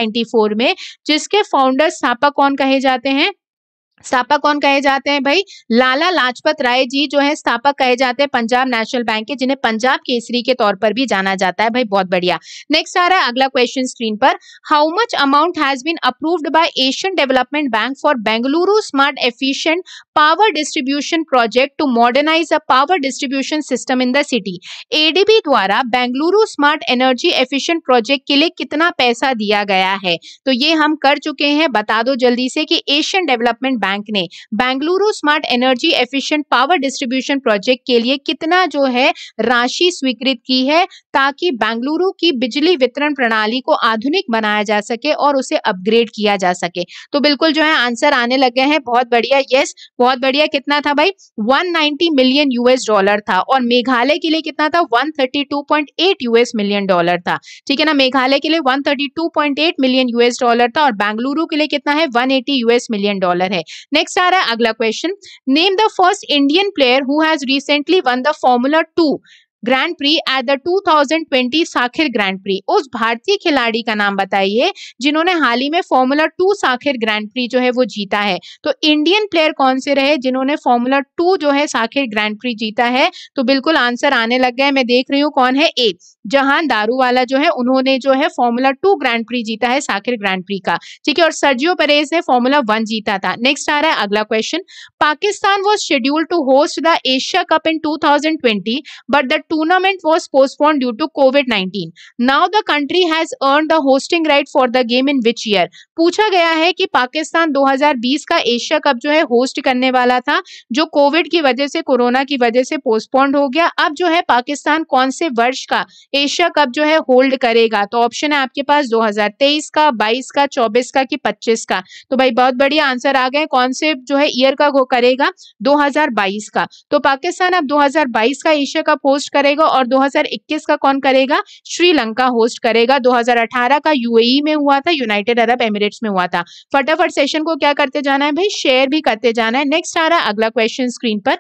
में जिसके फाउंडर स्थापक कौन कहे जाते हैं स्थापक कौन कहे जाते हैं भाई लाला लाजपत राय जी जो है स्थापक कहे जाते हैं पंजाब नेशनल बैंक के जिन्हें पंजाब केसरी के तौर पर भी जाना जाता है भाई बहुत बढ़िया नेक्स्ट आ रहा है अगला क्वेश्चन स्क्रीन पर how much amount has been approved by Asian development bank for Bengaluru smart efficient power distribution project to modernise a power distribution system in the city ADB द्वारा Bengaluru smart energy efficient project के लिए कितना पैसा दिया गया है तो ये हम कर चुके हैं बता दो जल्दी से कि एशियन डेवलपमेंट बैंक बैंक ने Bengaluru smart energy efficient power distribution project के लिए कितना जो है राशि स्वीकृत की है ताकि बेंगलुरु की बिजली वितरण प्रणाली को आधुनिक बनाया जा सके और उसे अपग्रेड किया जा सके तो बिल्कुल जो है आंसर आने लग गए हैं बहुत बढ़िया यस बहुत बढ़िया कितना था भाई वन मिलियन यूएस डॉलर था और मेघालय के लिए कितना था वन यूएस मिलियन डॉलर था ठीक है ना मेघालय के लिए वन मिलियन यूएस डॉलर था और बेंगलुरु के लिए कितना है 180 यूएस मिलियन डॉलर है नेक्स्ट आ रहा है अगला question name the first Indian player who has recently won the formula two grand prix at the 2020 Sakhir grand prix उस भारतीय खिलाड़ी का नाम बताइए जिन्होंने हाल ही में formula two Sakhir grand prix जो है वो जीता है तो इंडियन प्लेयर कौन से रहे जिन्होंने फॉर्मूला टू जो है साखिर ग्रैंड प्री जीता है तो बिल्कुल आंसर आने लग है मैं देख रही हूँ कौन है ए जहान दारू वाला जो है उन्होंने जो है फॉर्मूला टू ग्रैंड प्री जीता है साखिर ग्रैंड प्री का ठीक है और सर्जियो परेज ने फॉर्मूला वन जीता था नेक्स्ट आ रहा है अगला question Pakistan was schedule to host the Asia cup in two but the tournament was postponed due to COVID 19. Now the country has earned the hosting right for the game in which year? पूछा गया है कि पाकिस्तान 2020 का Asia cup जो है host करने वाला था जो कोविड की वजह से कोरोना की वजह से पोस्टपोन्ड हो गया अब जो है पाकिस्तान कौन से वर्ष का एशिया कप जो है होल्ड करेगा तो ऑप्शन है आपके पास 2023 का 22 का 24 का कि 25 का तो भाई बहुत बढ़िया आंसर आ गए कौन से जो है ईयर का वो करेगा दो का तो पाकिस्तान अब दो का एशिया कप होस्ट करेगा और दो का कौन करेगा श्रीलंका होस्ट करेगा दो का यूएई e में हुआ था यूनाइटेड अरब एमिरेट डेट्स में हुआ था फटाफट सेशन को क्या करते जाना है भाई शेयर भी करते जाना है नेक्स्ट आ रहा है अगला क्वेश्चन स्क्रीन पर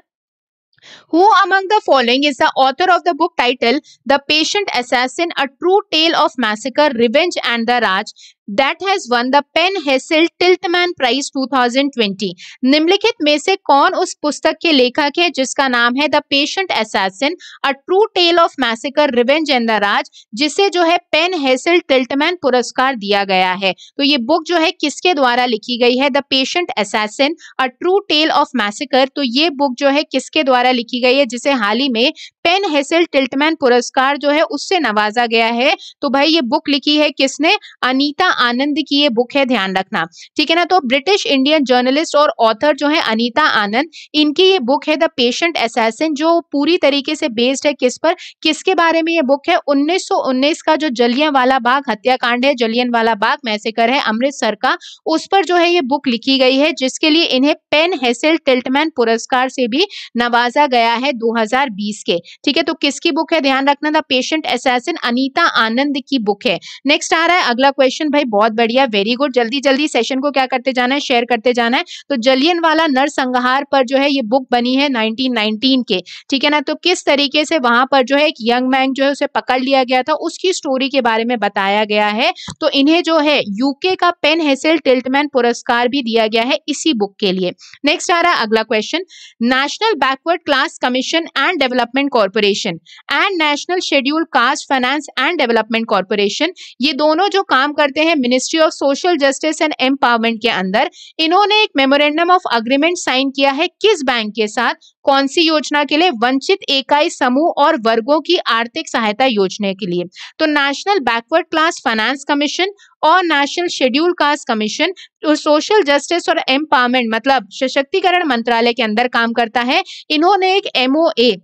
Who among the following is the author of the book title The Patient Assassin, A True Tale of Massacre, Revenge and the Raj? that has won the Penn Hessel Tiltman Prize 2020. निम्नलिखित में से कौन उस पुस्तक के लेखक है जिसका नाम है the patient assassin a true tale of massacre revenge and the Raj जिसे जो है पेन हेसल टिल्टमैन पुरस्कार दिया गया है तो ये बुक जो है किसके द्वारा लिखी गई है the patient assassin a true tale of massacre तो ये बुक जो है किसके द्वारा लिखी गई है जिसे हाल ही में पेन हेसल टिल्टमैन पुरस्कार जो है उससे नवाजा गया है तो भाई ये बुक लिखी है किसने अनीता आनंद की ये बुक है ध्यान रखना ठीक है ना तो ब्रिटिश इंडियन जर्नलिस्ट और ऑथर जो है अनीता आनंद इनकी ये बुक है द पेशेंट एसेसन जो पूरी तरीके से बेस्ड है किस पर किसके बारे में ये बुक है उन्नीस का जो जलियन बाग हत्याकांड है जलियन बाग मैसेकर है अमृतसर का उस पर जो है ये बुक लिखी गई है जिसके लिए इन्हें पेन हेसल टिल्टमैन पुरस्कार से भी नवाजा गया है 2020 के ठीक है तो किसकी बुक है ध्यान रखना था पेशेंट एसेसिन अनीता आनंद की बुक है नेक्स्ट आ रहा है अगला क्वेश्चन भाई बहुत बढ़िया वेरी गुड जल्दी जल्दी सेशन को क्या करते जाना है शेयर करते जाना है तो जलियन वाला नरसंहार पर जो है ये बुक बनी है नाइनटीन के ठीक है ना तो किस तरीके से वहां पर जो है एक यंग मैन जो है उसे पकड़ लिया गया था उसकी स्टोरी के बारे में बताया गया है तो इन्हें जो है यूके का पेन हेसेल टिल्टमैन पुरस्कार भी दिया गया है इसी बुक के लिए नेक्स्ट आ रहा है अगला question national backward class commission and development corporation and national schedule caste finance and development corporation ये दोनों जो काम करते हैं ministry of social justice and empowerment के अंदर इन्होंने एक मेमोरेंडम ऑफ अग्रीमेंट साइन किया है किस बैंक के साथ कौन सी योजना के लिए वंचित इकाई समूह और वर्गों की आर्थिक सहायता योजना के लिए तो national backward class finance commission और नेशनल शेड्यूल कास्ट कमीशन तो सोशल जस्टिस और एम्पावरमेंट मतलब सशक्तिकरण मंत्रालय के अंदर काम करता है इन्होंने एक MOA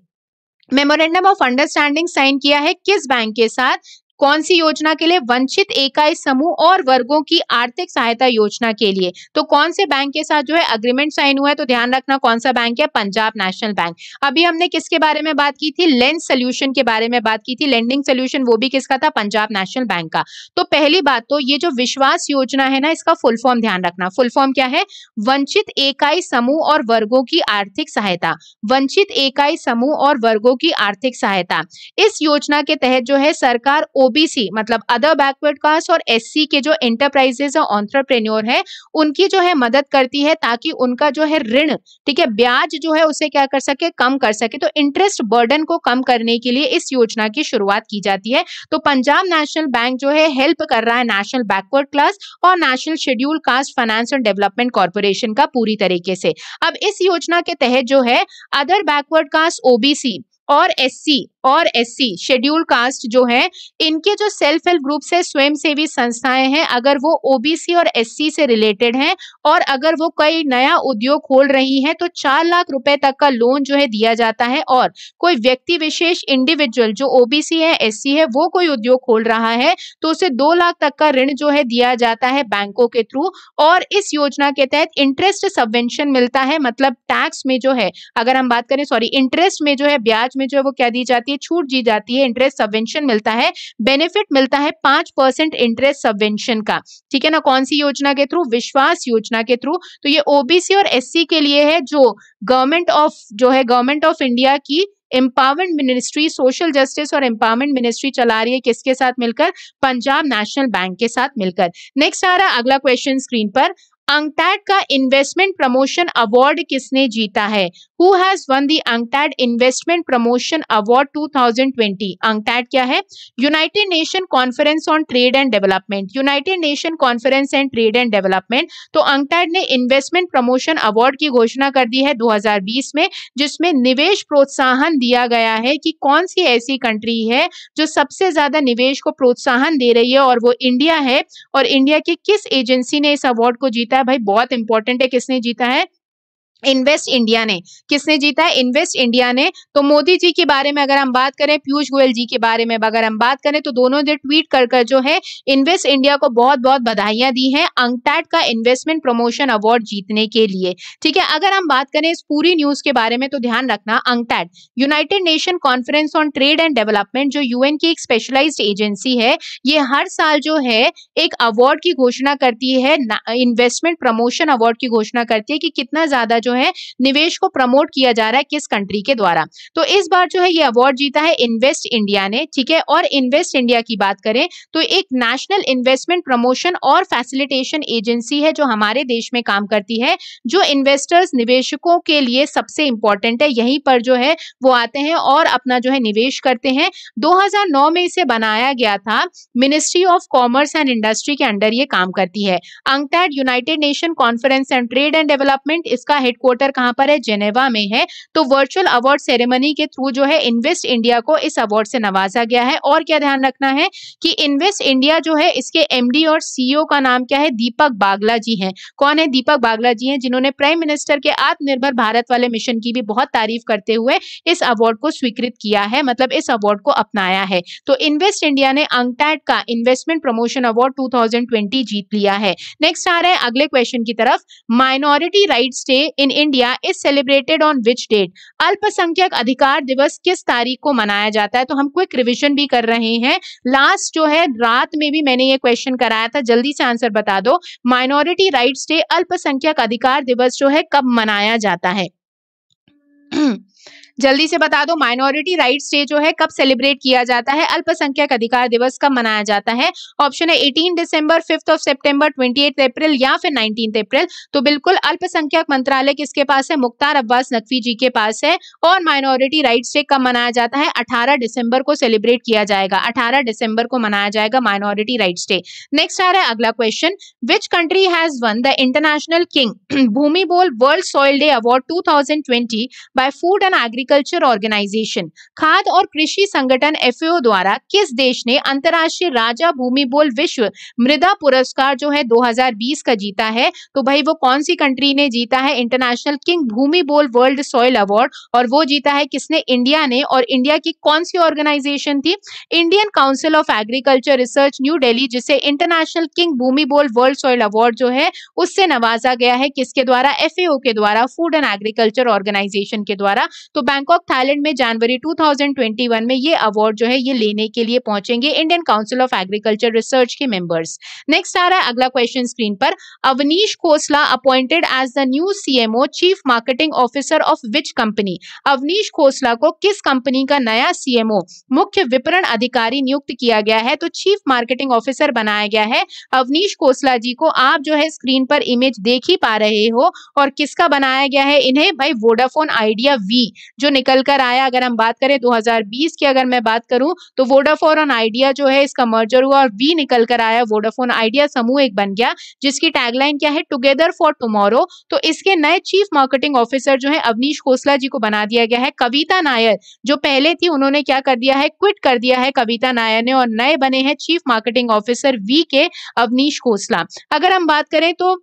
memorandum of understanding sign किया है किस बैंक के साथ कौन सी योजना के लिए वंचित इकाई समूह और वर्गों की आर्थिक सहायता योजना के लिए तो कौन से बैंक के साथ जो है अग्रीमेंट साइन हुआ है तो ध्यान रखना कौन सा बैंक है पंजाब नेशनल बैंक अभी हमने किसके बारे में बात की थी लेंस सोल्यूशन के बारे में बात की थी लेंडिंग सोल्यूशन वो भी किसका था पंजाब नेशनल बैंक का तो पहली बात तो ये जो विश्वास योजना है ना इसका फुल फॉर्म ध्यान रखना फुल फॉर्म क्या है वंचित इकाई समूह और वर्गो की आर्थिक सहायता वंचित इकाई समूह और वर्गो की आर्थिक सहायता इस योजना के तहत जो है सरकार ओबीसी मतलब अदर बैकवर्ड कास्ट और एस के जो एंटरप्राइजेस और ऑन्ट्रप्रेन्योर है उनकी जो है मदद करती है ताकि उनका जो है ऋण ठीक है ब्याज जो है उसे क्या कर सके कम कर सके तो इंटरेस्ट बर्डन को कम करने के लिए इस योजना की शुरुआत की जाती है तो पंजाब नेशनल बैंक जो है हेल्प कर रहा है नेशनल बैकवर्ड क्लास और national schedule caste finance and development corporation का पूरी तरीके से अब इस योजना के तहत जो है अदर बैकवर्ड कास्ट ओबीसी और एससी और एससी शेड्यूल कास्ट जो है इनके जो सेल्फ हेल्प ग्रुप्स है स्वयंसेवी संस्थाएं हैं अगर वो ओबीसी और एससी से रिलेटेड हैं और अगर वो कई नया उद्योग खोल रही हैं तो चार लाख रुपए तक का लोन जो है दिया जाता है और कोई व्यक्ति विशेष इंडिविजुअल जो ओबीसी है एस है वो कोई उद्योग खोल रहा है तो उसे दो लाख तक का ऋण जो है दिया जाता है बैंकों के थ्रू और इस योजना के तहत इंटरेस्ट सबवेंशन मिलता है मतलब टैक्स में जो है अगर हम बात करें सॉरी इंटरेस्ट में जो है ब्याज में जो है वो क्या दी जाती है ये छूट दी जाती है इंटरेस्ट सबवेंशन मिलता है बेनिफिट मिलता है पांच परसेंट इंटरेस्ट सबवेंशन का ठीक है ना कौन सी योजना के थ्रू विश्वास योजना के थ्रू तो ये ओबीसी और एस के लिए है जो गवर्नमेंट ऑफ जो है गवर्नमेंट ऑफ इंडिया की एम्पावर्ड मिनिस्ट्री सोशल जस्टिस और एम्पावर्ड मिनिस्ट्री चला रही है किसके साथ मिलकर पंजाब नेशनल बैंक के साथ मिलकर नेक्स्ट आ रहा अगला क्वेश्चन स्क्रीन पर अंगटैड का इन्वेस्टमेंट प्रमोशन अवार्ड किसने जीता है who has won the UNCTAD investment promotion award 2020 UNCTAD क्या है united nation conference on trade and development united nation conference and trade and development तो अंगटैड ने इन्वेस्टमेंट प्रमोशन अवार्ड की घोषणा कर दी है 2020 में जिसमें निवेश प्रोत्साहन दिया गया है कि कौन सी ऐसी कंट्री है जो सबसे ज्यादा निवेश को प्रोत्साहन दे रही है और वो इंडिया है और इंडिया की किस एजेंसी ने इस अवार्ड को जीता जीता है भाई बहुत इंपॉर्टेंट है किसने जीता है इन्वेस्ट इंडिया ने किसने जीता है इन्वेस्ट इंडिया ने तो मोदी जी के बारे में अगर हम बात करें पीयूष गोयल जी के बारे में अगर हम बात करें तो दोनों ने ट्वीट कर कर जो है इन्वेस्ट इंडिया को बहुत बहुत बधाइयां दी हैं अंगटैट का इन्वेस्टमेंट प्रमोशन अवार्ड जीतने के लिए ठीक है अगर हम बात करें इस पूरी न्यूज के बारे में तो ध्यान रखना UNCTAD united nation conference on trade and development जो यूएन की एक स्पेशलाइज्ड एजेंसी है ये हर साल जो है एक अवार्ड की घोषणा करती है इन्वेस्टमेंट प्रमोशन अवार्ड की घोषणा करती है कि कितना ज्यादा जो है निवेश को प्रमोट किया जा रहा है किस कंट्री के द्वारा तो इस बार जो है ये अवार्ड जीता है इन्वेस्ट इंडिया ने ठीक है और इन्वेस्ट इंडिया की बात करें तो एक नेशनल इन्वेस्टमेंट प्रमोशन और फैसिलिटेशन एजेंसी है जो हमारे देश में काम करती है जो इन्वेस्टर्स निवेशकों के लिए सबसे इंपॉर्टेंट है यहीं पर जो है वो आते हैं और अपना जो है निवेश करते हैं 2009 में इसे बनाया गया था ministry of commerce and industry के अंडर ये काम करती है UNCTAD united nation conference and trade and development इसका हेडक्वार्टर हेडक्वार्टर कहाँ पर है जेनेवा में है तो वर्चुअल अवार्ड सेरेमनी के थ्रू जो है इन्वेस्ट इंडिया को इस अवार्ड से नवाजा गया है और क्या ध्यान रखना है कि इन्वेस्ट इंडिया जो है इसके एमडी और सीईओ e का नाम क्या है दीपक बागला जी हैं कौन है दीपक बागला जी हैं जिन्होंने प्राइम मिनिस्टर के आत्मनिर्भर भारत वाले मिशन की भी बहुत तारीफ करते हुए इस अवार्ड को स्वीकृत किया है मतलब इस अवार्ड को अपनाया है तो इन्वेस्ट इंडिया ने अंगटैट का इन्वेस्टमेंट प्रमोशन अवार्ड 2020 जीत लिया है नेक्स्ट आ रहे हैं अगले क्वेश्चन की तरफ minority rights day in India is celebrated on which date अल्पसंख्यक अधिकार दिवस किस तारीख को मनाया जाता है तो हम क्विक रिविजन भी कर रहे हैं लास्ट जो है रात में भी मैंने ये क्वेश्चन कराया था जल्दी से आंसर बता दो माइनॉरिटी राइट डे अल्पसंख्यक अधिकार दिवस जो है कब मनाया जाता है जल्दी से बता दो माइनॉरिटी राइट्स डे जो है कब सेलिब्रेट किया जाता है अल्पसंख्यक अधिकार दिवस कब मनाया जाता है ऑप्शन है एटीन दिसंबर fifth of September twenty April या फिर नाइनटीन अप्रैल तो बिल्कुल अल्पसंख्यक मंत्रालय किसके पास है मुख्तार अब्बास नकवी जी के पास है और माइनॉरिटी राइट्स डे कब मनाया जाता है अठारह दिसंबर को सेलिब्रेट किया जाएगा अठारह दिसंबर को मनाया जाएगा माइनॉरिटी राइट्स डे नेक्स्ट आ रहा है अगला question which country has won the international king Bhumibol world soil day award two thousand twenty by food and agri agriculture organisation खाद और कृषि संगठन एफ द्वारा किस देश ने अंतर्राष्ट्रीय राजा भूमि बोल विश्व मृदा पुरस्कार जो है 2020 का जीता है तो भाई वो कौन सी कंट्री ने जीता है international king Bhumibol world soil award और वो जीता है किसने इंडिया ने और इंडिया की कौन सी ऑर्गेनाइजेशन थी Indian council of agriculture research new Delhi जिसे international king Bhumibol world soil award जो है उससे नवाजा गया है किसके द्वारा एफ के द्वारा फूड एंड एग्रीकल्चर ऑर्गेनाइजेशन के द्वारा तो बैंकॉक थाईलैंड में जनवरी 2021 में ये अवार्ड जो है ये लेने के लिए पहुंचेंगे Indian council of agriculture research के मेंबर्स नेक्स्ट आ रहा है अगला क्वेश्चन स्क्रीन पर Avneesh Khosla appointed as the new CMO chief marketing officer of which company Avneesh Khosla को किस कंपनी का नया सीएमओ मुख्य विपणन अधिकारी नियुक्त किया गया है तो चीफ मार्केटिंग ऑफिसर बनाया गया है अवनीश खोसला जी को आप जो है स्क्रीन पर इमेज देख ही पा रहे हो और किसका बनाया गया है इन्हें भाई वोडाफोन आइडिया वी जो जो निकल कर आया अगर हम बात करें 2020 की अगर मैं बात करूं तो वोडाफोन और आइडिया जो है इसका मर्जर हुआ और वी निकल कर आया वोडाफोन आइडिया समूह एक बन गया जिसकी टैगलाइन क्या है टुगेदर फॉर टुमारो तो इसके नए चीफ मार्केटिंग ऑफिसर जो है अवनीश खोसला जी को बना दिया गया है कविता नायर जो पहले थी उन्होंने क्या कर दिया है क्विट कर दिया है कविता नायर ने और नए बने हैं चीफ मार्केटिंग ऑफिसर वी के अवनीश खोसला अगर हम बात करें तो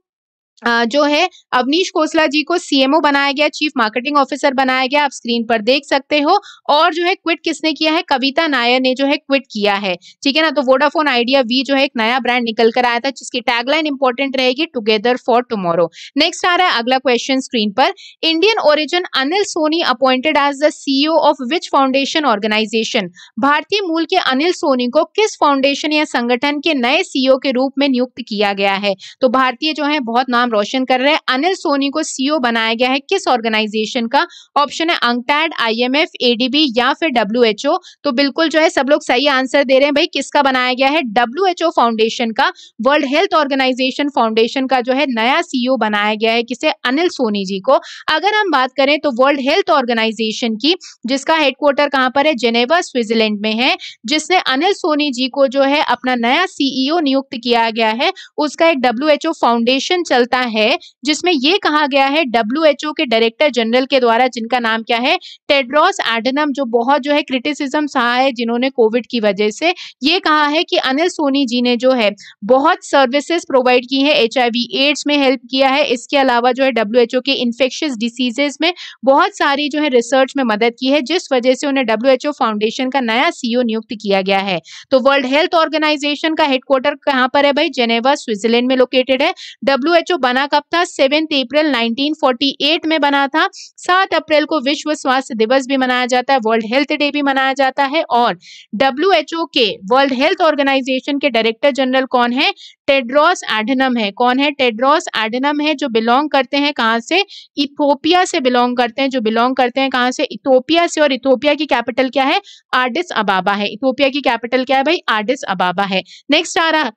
जो है अवनीश कोसला जी को सीएमओ बनाया गया चीफ मार्केटिंग ऑफिसर बनाया गया आप स्क्रीन पर देख सकते हो और जो है क्विट किसने किया है कविता नायर ने जो है क्विट किया है ठीक है ना तो वोडाफोन आइडिया वी जो है एक नया ब्रांड निकल कर आया था जिसकी टैगलाइन इंपॉर्टेंट रहेगी टुगेदर फॉर टुमारो नेक्स्ट आ रहा है अगला क्वेश्चन स्क्रीन पर Indian origin Anil Soni appointed as the CEO of which foundation organisation भारतीय मूल के अनिल सोनी को किस फाउंडेशन या संगठन के नए सीईओ e के रूप में नियुक्त किया गया है तो भारतीय जो है बहुत नाम रोशन कर रहे हैं अनिल सोनी को सीईओ e बनाया गया है किस ऑर्गेनाइजेशन का ऑप्शन है अंकटैड आईएमएफ एडीबी या फिर डब्ल्यू तो बिल्कुल जो है सब लोग सही आंसर दे रहे हैं भाई किसका बनाया गया है डब्ल्यू फाउंडेशन का वर्ल्ड हेल्थ ऑर्गेनाइजेशन फाउंडेशन का जो है नया सीईओ e बनाया गया है किसे अनिल सोनी जी को अगर हम बात करें तो वर्ल्ड हेल्थ ऑर्गेनाइजेशन की जिसका हेडक्वार्टर कहां पर है जेनेवा स्विट्जरलैंड में है जिसने अनिल सोनी जी को जो है अपना नया सीईओ e नियुक्त किया गया है उसका एक डब्ल्यूएचओ फाउंडेशन चलता है जिसमें यह कहा गया है डब्ल्यू के डायरेक्टर जनरल के द्वारा जिनका नाम क्या है टेड्रॉस एडनम जो बहुत जो है क्रिटिसिज्म सहा है जिन्होंने कोविड की वजह से ये कहा है कि अनिल सोनी जी ने जो है बहुत सर्विसेज प्रोवाइड की है एच एड्स में हेल्प किया है इसके अलावा जो है डब्ल्यू के इन्फेक्शियस डिसीजेज में बहुत सारी जो है रिसर्च में मदद की है जिस वजह से उन्हें डब्ल्यू फाउंडेशन का नया सीईओ e नियुक्त किया गया है तो वर्ल्ड हेल्थ ऑर्गेनाइजेशन का हेडक्वार्टर कहाँ पर है भाई जेनेवा स्विट्जरलैंड में लोकेटेड है डब्ल्यू बना कब था सेवेंथ अप्रैल 1948 में बना था सात अप्रैल को विश्व स्वास्थ्य दिवस भी मनाया जाता है वर्ल्ड हेल्थ डे भी मनाया जाता है और डब्ल्यू के वर्ल्ड हेल्थ ऑर्गेनाइजेशन के डायरेक्टर जनरल कौन है टेड्रॉस एडनम है कौन है टेड्रॉस एडनम है जो बिलोंग करते हैं कहाँ से इथोपिया से बिलोंग करते हैं जो बिलोंग करते हैं कहाँ से इथोपिया से और इथोपिया की कैपिटल क्या है आर्डिस अबाबा है इथोपिया की कैपिटल क्या है भाई आर्डिस अबाबा है नेक्स्ट आ रहा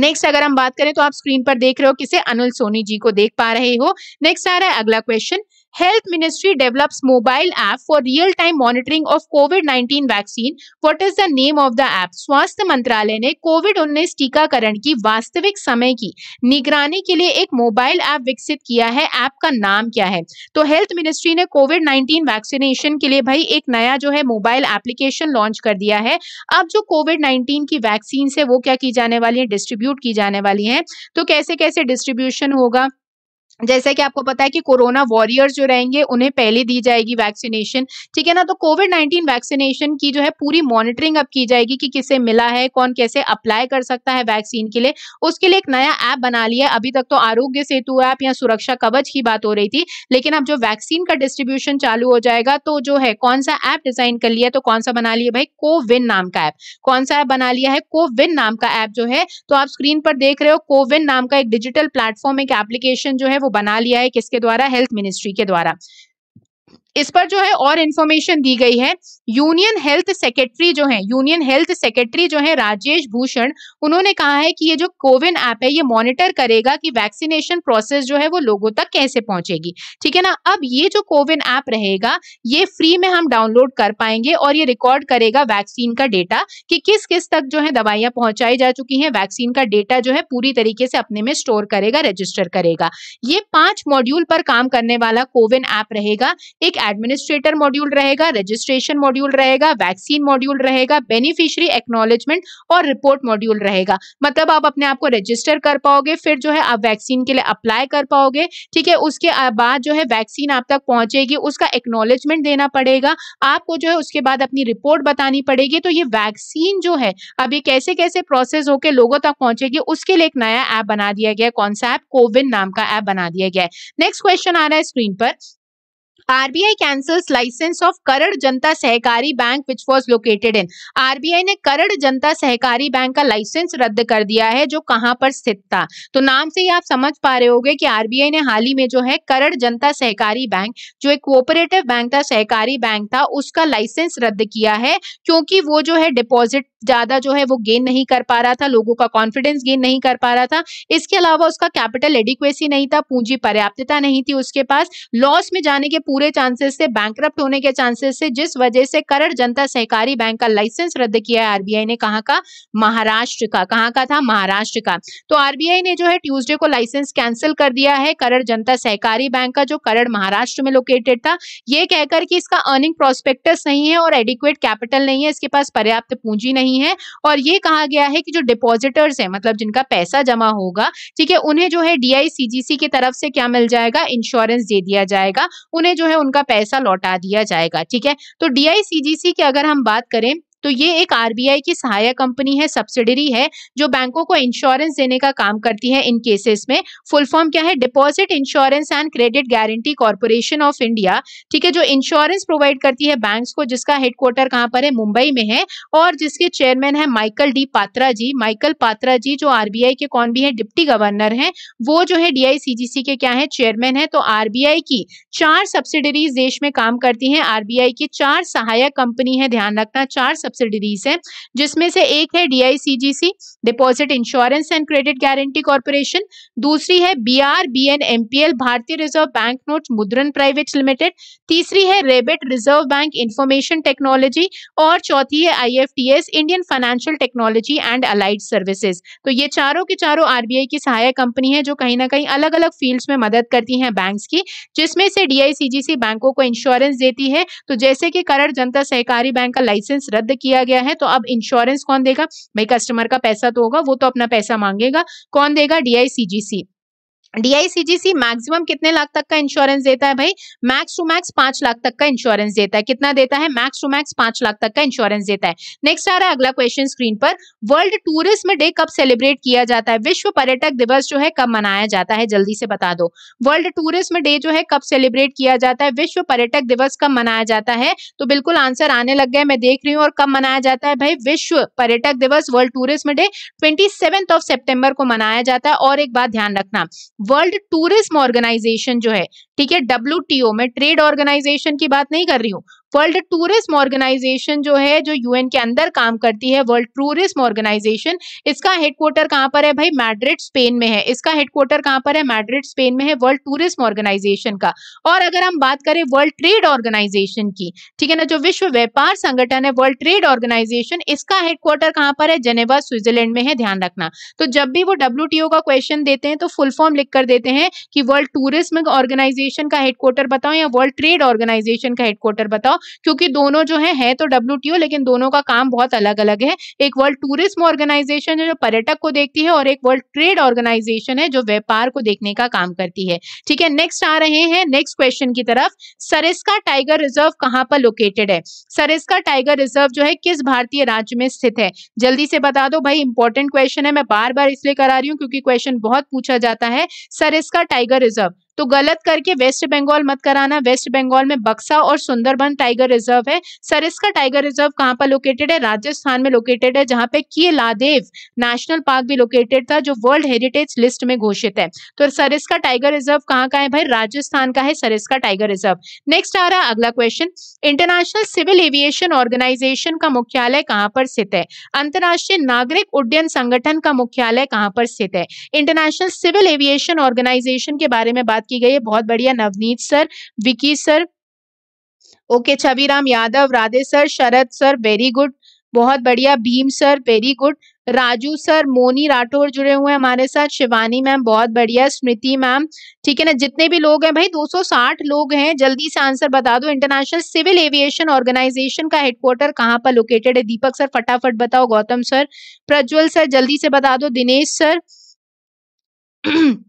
नेक्स्ट अगर हम बात करें तो आप स्क्रीन पर देख रहे हो किसे अनिल सोनी जी को देख पा रहे हो नेक्स्ट आ रहा है अगला question Health Ministry develops mobile app for real-time monitoring of कोविड-19 vaccine what is the name of the app स्वास्थ्य मंत्रालय ने कोविड 19 टीकाकरण की वास्तविक समय की निगरानी के लिए एक मोबाइल ऐप विकसित किया है ऐप का नाम क्या है तो हेल्थ मिनिस्ट्री ने कोविड 19 वैक्सीनेशन के लिए भाई एक नया जो है मोबाइल एप्लीकेशन लॉन्च कर दिया है अब जो कोविड नाइन्टीन की वैक्सीन है वो क्या की जाने वाली है डिस्ट्रीब्यूट की जाने वाली है तो कैसे कैसे डिस्ट्रीब्यूशन होगा जैसा कि आपको पता है कि कोरोना वॉरियर्स जो रहेंगे उन्हें पहले दी जाएगी वैक्सीनेशन ठीक है ना तो कोविड नाइन्टीन वैक्सीनेशन की जो है पूरी मॉनिटरिंग अब की जाएगी कि किसे मिला है कौन कैसे अप्लाई कर सकता है वैक्सीन के लिए उसके लिए एक नया ऐप बना लिया अभी तक तो आरोग्य सेतु ऐप या सुरक्षा कवच की बात हो रही थी लेकिन अब जो वैक्सीन का डिस्ट्रीब्यूशन चालू हो जाएगा तो जो है कौन सा ऐप डिजाइन कर लिया तो कौन सा बना लिया भाई कोविन नाम का ऐप कौन सा ऐप बना लिया है कोविन नाम का ऐप जो है तो आप स्क्रीन पर देख रहे हो कोविन नाम का एक डिजिटल प्लेटफॉर्म एक एप्लीकेशन जो है वो बना लिया है किसके द्वारा हेल्थ मिनिस्ट्री के द्वारा इस पर जो है और इन्फॉर्मेशन दी गई है यूनियन हेल्थ सेक्रेटरी जो है यूनियन हेल्थ सेक्रेटरी जो है राजेश भूषण उन्होंने कहा है कि ये जो कोविन ऐप है ये मॉनिटर करेगा कि वैक्सीनेशन प्रोसेस जो है वो लोगों तक कैसे पहुंचेगी ठीक है ना अब ये जो कोविन ऐप रहेगा ये फ्री में हम डाउनलोड कर पाएंगे और ये रिकॉर्ड करेगा वैक्सीन का डेटा कि किस किस तक जो है दवाइयां पहुंचाई जा चुकी हैं वैक्सीन का डेटा जो है पूरी तरीके से अपने में स्टोर करेगा रजिस्टर करेगा ये पांच मॉड्यूल पर काम करने वाला कोविन ऐप रहेगा एक एडमिनिस्ट्रेटर मॉड्यूल रहेगा रजिस्ट्रेशन मॉड्यूल रहेगा वैक्सीन मॉड्यूल रहेगा बेनिफिशियरी एक्नोलेजमेंट और रिपोर्ट मॉड्यूल रहेगा मतलब आप अपने आप को रजिस्टर कर पाओगे फिर जो है आप वैक्सीन के लिए अप्लाई कर पाओगे ठीक है उसके बाद जो है वैक्सीन आप तक पहुंचेगी उसका एक्नोलेजमेंट देना पड़ेगा आपको जो है उसके बाद अपनी रिपोर्ट बतानी पड़ेगी तो ये वैक्सीन जो है अब ये कैसे कैसे प्रोसेस होकर लोगों तक पहुंचेगी उसके लिए एक नया ऐप बना दिया गया कौन सा ऐप कोविन नाम का ऐप बना दिया गया है नेक्स्ट क्वेश्चन आ रहा है स्क्रीन पर RBI cancel licence of Karad Janata Sahakari bank which was located in RBI ने करड़ जनता सहकारी बैंक का लाइसेंस रद्द कर दिया है जो कहां पर स्थित था तो नाम से ही आप समझ पा रहे होंगे कि आरबीआई ने हाल ही में जो है करड़ जनता सहकारी बैंक जो एक कोऑपरेटिव बैंक था सहकारी बैंक था उसका लाइसेंस रद्द किया है क्योंकि वो जो है डिपॉजिट ज्यादा जो है वो गेन नहीं कर पा रहा था लोगों का कॉन्फिडेंस गेन नहीं कर पा रहा था इसके अलावा उसका कैपिटल एडिक्वेसी नहीं था पूंजी पर्याप्तता नहीं थी उसके पास लॉस में जाने के पूरे चांसेस से बैंक होने के चांसेस से जिस वजह से करड़ जनता सहकारी बैंक का लाइसेंस रद्द किया है आरबीआई ने कहा का महाराष्ट्र का कहा का था महाराष्ट्र का तो आरबीआई ने जो है ट्यूजडे को लाइसेंस कैंसिल कर दिया है करड़ जनता सहकारी बैंक का जो करड़ महाराष्ट्र में लोकेटेड था यह कहकर कि इसका अर्निंग प्रोस्पेक्टस नहीं है और एडिक्वेट कैपिटल नहीं है इसके पास पर्याप्त पूंजी नहीं है और यह कहा गया है कि जो डिपोजिटर्स है मतलब जिनका पैसा जमा होगा ठीक है उन्हें जो है डीआईसीजीसी की तरफ से क्या मिल जाएगा इंश्योरेंस दे दिया जाएगा उन्हें जो है उनका पैसा लौटा दिया जाएगा ठीक है तो डीआईसीजीसी की अगर हम बात करें तो ये एक आरबीआई की सहायक कंपनी है सब्सिडरी है जो बैंकों को इंश्योरेंस देने का काम करती है इन केसेस में फुल फॉर्म क्या है deposit insurance and credit guarantee corporation of India ठीक है जो इंश्योरेंस प्रोवाइड करती है बैंक को जिसका हेडक्वार्टर कहां पर है मुंबई में है और जिसके चेयरमैन है Michael D Patra ji Michael Patra ji जो आरबीआई के कौन भी है डिप्टी गवर्नर है वो जो है डीआईसीजीसी के क्या है चेयरमैन है तो आरबीआई की चार सब्सिडरीज देश में काम करती है आरबीआई की चार सहायक कंपनी है ध्यान रखना चार सब्सिडरीज हैं जिसमें से एक है DICGC deposit insurance and credit guarantee corporation दूसरी है B R B N M P L Bharatiya reserve bank note Mudran private limited तीसरी है ReBIT reserve bank information technology और चौथी है I F T S Indian financial technology and allied services तो ये चारों के चारों आरबीआई की सहायक कंपनी है जो कहीं ना कहीं अलग अलग फील्ड्स में मदद करती हैं बैंक्स की जिसमें से डीआईसीजीसी बैंकों को इंश्योरेंस देती है तो जैसे कि करड़ जनता सहकारी बैंक का लाइसेंस रद्द किया गया है तो अब इंश्योरेंस कौन देगा भाई कस्टमर का पैसा तो होगा वो तो अपना पैसा मांगेगा कौन देगा डीआईसीजीसी डीआईसीजीसी मैक्सिमम कितने लाख तक का इंश्योरेंस देता है भाई मैक्स टू मैक्स पांच लाख तक का इंश्योरेंस देता है कितना देता है मैक्स टू मैक्स पांच लाख तक का इंश्योरेंस देता है नेक्स्ट आ रहा है अगला क्वेश्चन स्क्रीन पर वर्ल्ड टूरिज्म डे कब सेलिब्रेट किया जाता है विश्व पर्यटक दिवस जो है कब मनाया जाता है जल्दी से बता दो वर्ल्ड टूरिज्म डे जो है कब सेलिब्रेट किया जाता है विश्व पर्यटक दिवस कब मनाया जाता है तो बिल्कुल आंसर आने लग गया मैं देख रही हूँ और कब मनाया जाता है भाई विश्व पर्यटक दिवस world tourism day twenty of September को मनाया जाता है और एक बात ध्यान रखना वर्ल्ड टूरिज्म ऑर्गेनाइजेशन जो है ठीक है डब्ल्यू में ट्रेड ऑर्गेनाइजेशन की बात नहीं कर रही हूँ वर्ल्ड टूरिज्म ऑर्गेनाइजेशन जो है जो यूएन के अंदर काम करती है वर्ल्ड टूरिज्म ऑर्गेनाइजेशन इसका हेडक्वार्टर कहाँ पर है भाई मैड्रिड स्पेन में है इसका हेडक्वार्टर कहाँ पर है मैड्रिड स्पेन में है वर्ल्ड टूरिज्म ऑर्गेनाइजेशन का और अगर हम बात करें वर्ल्ड ट्रेड ऑर्गेनाइजेशन की ठीक है ना जो विश्व व्यापार संगठन है वर्ल्ड ट्रेड ऑर्गेनाइजेशन इसका हेडक्वार्टर कहाँ पर है जेनेवा स्विट्जरलैंड में है ध्यान रखना तो जब भी वो डब्ल्यू का क्वेश्चन देते हैं तो फुल फॉर्म लिख कर देते हैं कि वर्ल्ड टूरिज्म ऑर्गेनाइजेशन ऑर्गेनाइजेशन का हेडक्वार्टर बताओ या वर्ल्ड ट्रेड ऑर्गेनाइजेशन का हेडक्वार्टर बताओ क्योंकि दोनों जो है, है तो डब्ल्यू लेकिन दोनों का काम बहुत अलग अलग है एक वर्ल्ड टूरिज्म ऑर्गेनाइजेशन है जो पर्यटक को देखती है और एक वर्ल्ड ट्रेड ऑर्गेनाइजेशन है जो व्यापार को देखने का काम करती है ठीक है नेक्स्ट आ रहे हैं नेक्स्ट क्वेश्चन की तरफ सरेस्का टाइगर रिजर्व कहाँ पर लोकेटेड है सरेस्का टाइगर रिजर्व जो है किस भारतीय राज्य में स्थित है जल्दी से बता दो भाई इंपॉर्टेंट क्वेश्चन है मैं बार बार इसलिए करा रही हूँ क्योंकि क्वेश्चन बहुत पूछा जाता है सरेस्का टाइगर रिजर्व तो गलत करके वेस्ट बंगाल मत कराना वेस्ट बंगाल में बक्सा और सुंदरबन टाइगर रिजर्व है सरिस्का टाइगर रिजर्व कहाँ पर लोकेटेड है राजस्थान में लोकेटेड है जहाँ पे लादेव नेशनल पार्क भी लोकेटेड था जो वर्ल्ड हेरिटेज लिस्ट में घोषित है तो सरिस्का टाइगर रिजर्व कहाँ का है भाई राजस्थान का है सरिस्का टाइगर रिजर्व नेक्स्ट आ रहा है अगला question international civil aviation organisation का मुख्यालय कहाँ पर स्थित है अंतर्राष्ट्रीय नागरिक उड्डयन संगठन का मुख्यालय कहाँ पर स्थित है इंटरनेशनल सिविल एविएशन ऑर्गेनाइजेशन के बारे में बात बात की गई है बहुत बढ़िया Navneet sir Vicky sir okay Chhavi Ram Yadav Radhe sir Sharad sir very good बहुत बढ़िया Bhim sir very good Raju sir Moni Rathore जुड़े हुए हैं हमारे साथ शिवानी मैम बहुत बढ़िया स्मृति मैम ठीक है ना जितने भी लोग हैं भाई 260 लोग हैं जल्दी से आंसर बता दो इंटरनेशनल सिविल एविएशन ऑर्गेनाइजेशन का हेडक्वार्टर कहाँ पर लोकेटेड है दीपक सर फटाफट बताओ गौतम सर प्रज्वल सर जल्दी से बता दो दिनेश सर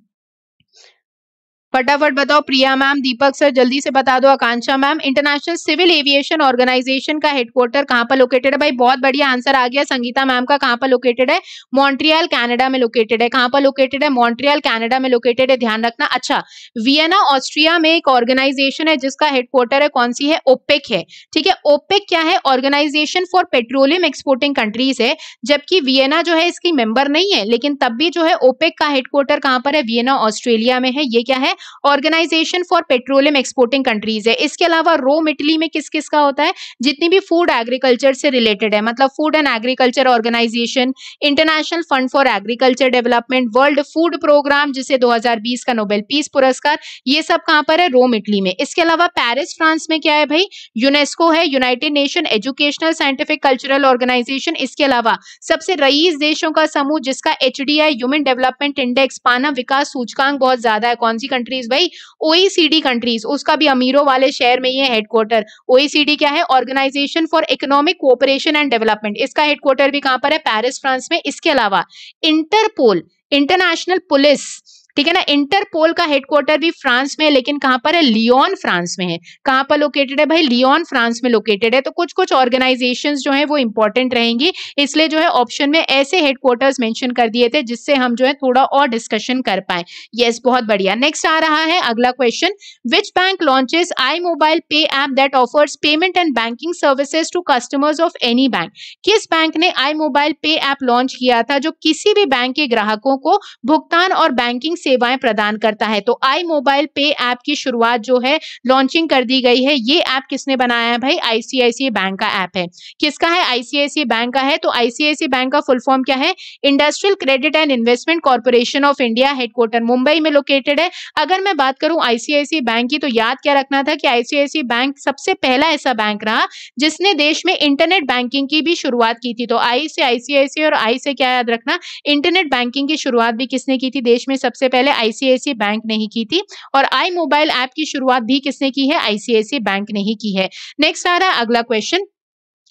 फटाफट बताओ प्रिया मैम दीपक सर जल्दी से बता दो Akanksha ma'am international civil aviation organisation का हेडक्वार्टर कहाँ पर लोकेटेड है भाई बहुत बढ़िया आंसर आ गया संगीता मैम का कहाँ पर लोकेटेड है मॉन्ट्रियल कैनेडा में लोकेटेड है कहाँ पर लोकेटेड है मॉन्ट्रियल कैनेडा में लोकेटेड है ध्यान रखना अच्छा वियना ऑस्ट्रिया में एक ऑर्गेनाइजेशन है जिसका हेडक्वार्टर है कौन सी है ओपेक है ठीक है ओपेक क्या है organisation for petroleum exporting countries है जबकि वियना जो है इसकी मेंबर नहीं है लेकिन तब भी जो है ओपेक का हेडक्वार्टर कहाँ पर है वियना ऑस्ट्रेलिया में है ये क्या है organisation for petroleum exporting countries है इसके अलावा रोम इटली में किस किस का होता है जितनी भी फूड एग्रीकल्चर से रिलेटेड है मतलब food and agriculture organisation international fund for agriculture development world food programme जिसे 2020 का नोबेल पीस पुरस्कार ये सब कहाँ पर है रोम इटली में इसके अलावा पेरिस फ्रांस में क्या है भाई यूनेस्को है united nation educational scientific cultural organisation इसके अलावा सबसे रईस देशों का समूह जिसका एच ह्यूमन डेवलपमेंट इंडेक्स पाना विकास सूचकांक बहुत ज्यादा है कौन सी कंट्री कंट्रीज भाई ओईसीडी कंट्रीज उसका भी अमीरों वाले शहर में ये हेडक्वार्टर ओईसीडी क्या है organisation for economic cooperation and development इसका हेडक्वार्टर भी कहां पर है पेरिस फ्रांस में इसके अलावा इंटरपोल इंटरनेशनल पुलिस ठीक है ना इंटरपोल का हेडक्वार्टर भी फ्रांस में है लेकिन कहां पर है लियोन फ्रांस में है कहां पर लोकेटेड है भाई लियोन फ्रांस में लोकेटेड है तो कुछ कुछ ऑर्गेनाइजेशन जो है वो इंपॉर्टेंट रहेंगी इसलिए जो है ऑप्शन में ऐसे हेडक्वार्टर्स मेंशन कर दिए थे जिससे हम जो है थोड़ा और डिस्कशन कर पाए येस बहुत बढ़िया नेक्स्ट आ रहा है अगला question which bank launches i mobile pay app that offers payment and banking services to customers of any bank किस बैंक ने i mobile pay app launch किया था जो किसी भी बैंक के ग्राहकों को भुगतान और बैंकिंग सेवाएं प्रदान करता है तो आई मोबाइल पे ऐप की शुरुआत जो है लॉन्चिंग कर दी गई है ये ऐप किसने बनाया है भाई आईसीआईसीआई बैंक का ऐप है किसका है आईसीआईसी बैंक का है तो आईसीआईसी बैंक का फुल फॉर्म क्या है industrial credit and investment corporation of India headquarter Mumbai में लोकेटेड है अगर मैं बात करूं आईसीआईसी बैंक की तो याद क्या रखना था कि आईसीआईसी बैंक सबसे पहला ऐसा बैंक रहा जिसने देश में इंटरनेट बैंकिंग की भी शुरुआत की थी तो आई से आईसीआईसी और आई से क्या याद रखना इंटरनेट बैंकिंग की शुरुआत भी किसने की थी देश में सबसे पहले आईसीआईसी बैंक ने ही की थी और आई मोबाइल ऐप की शुरुआत भी किसने की है आईसीआईसी बैंक ने ही की है नेक्स्ट आ रहा है अगला question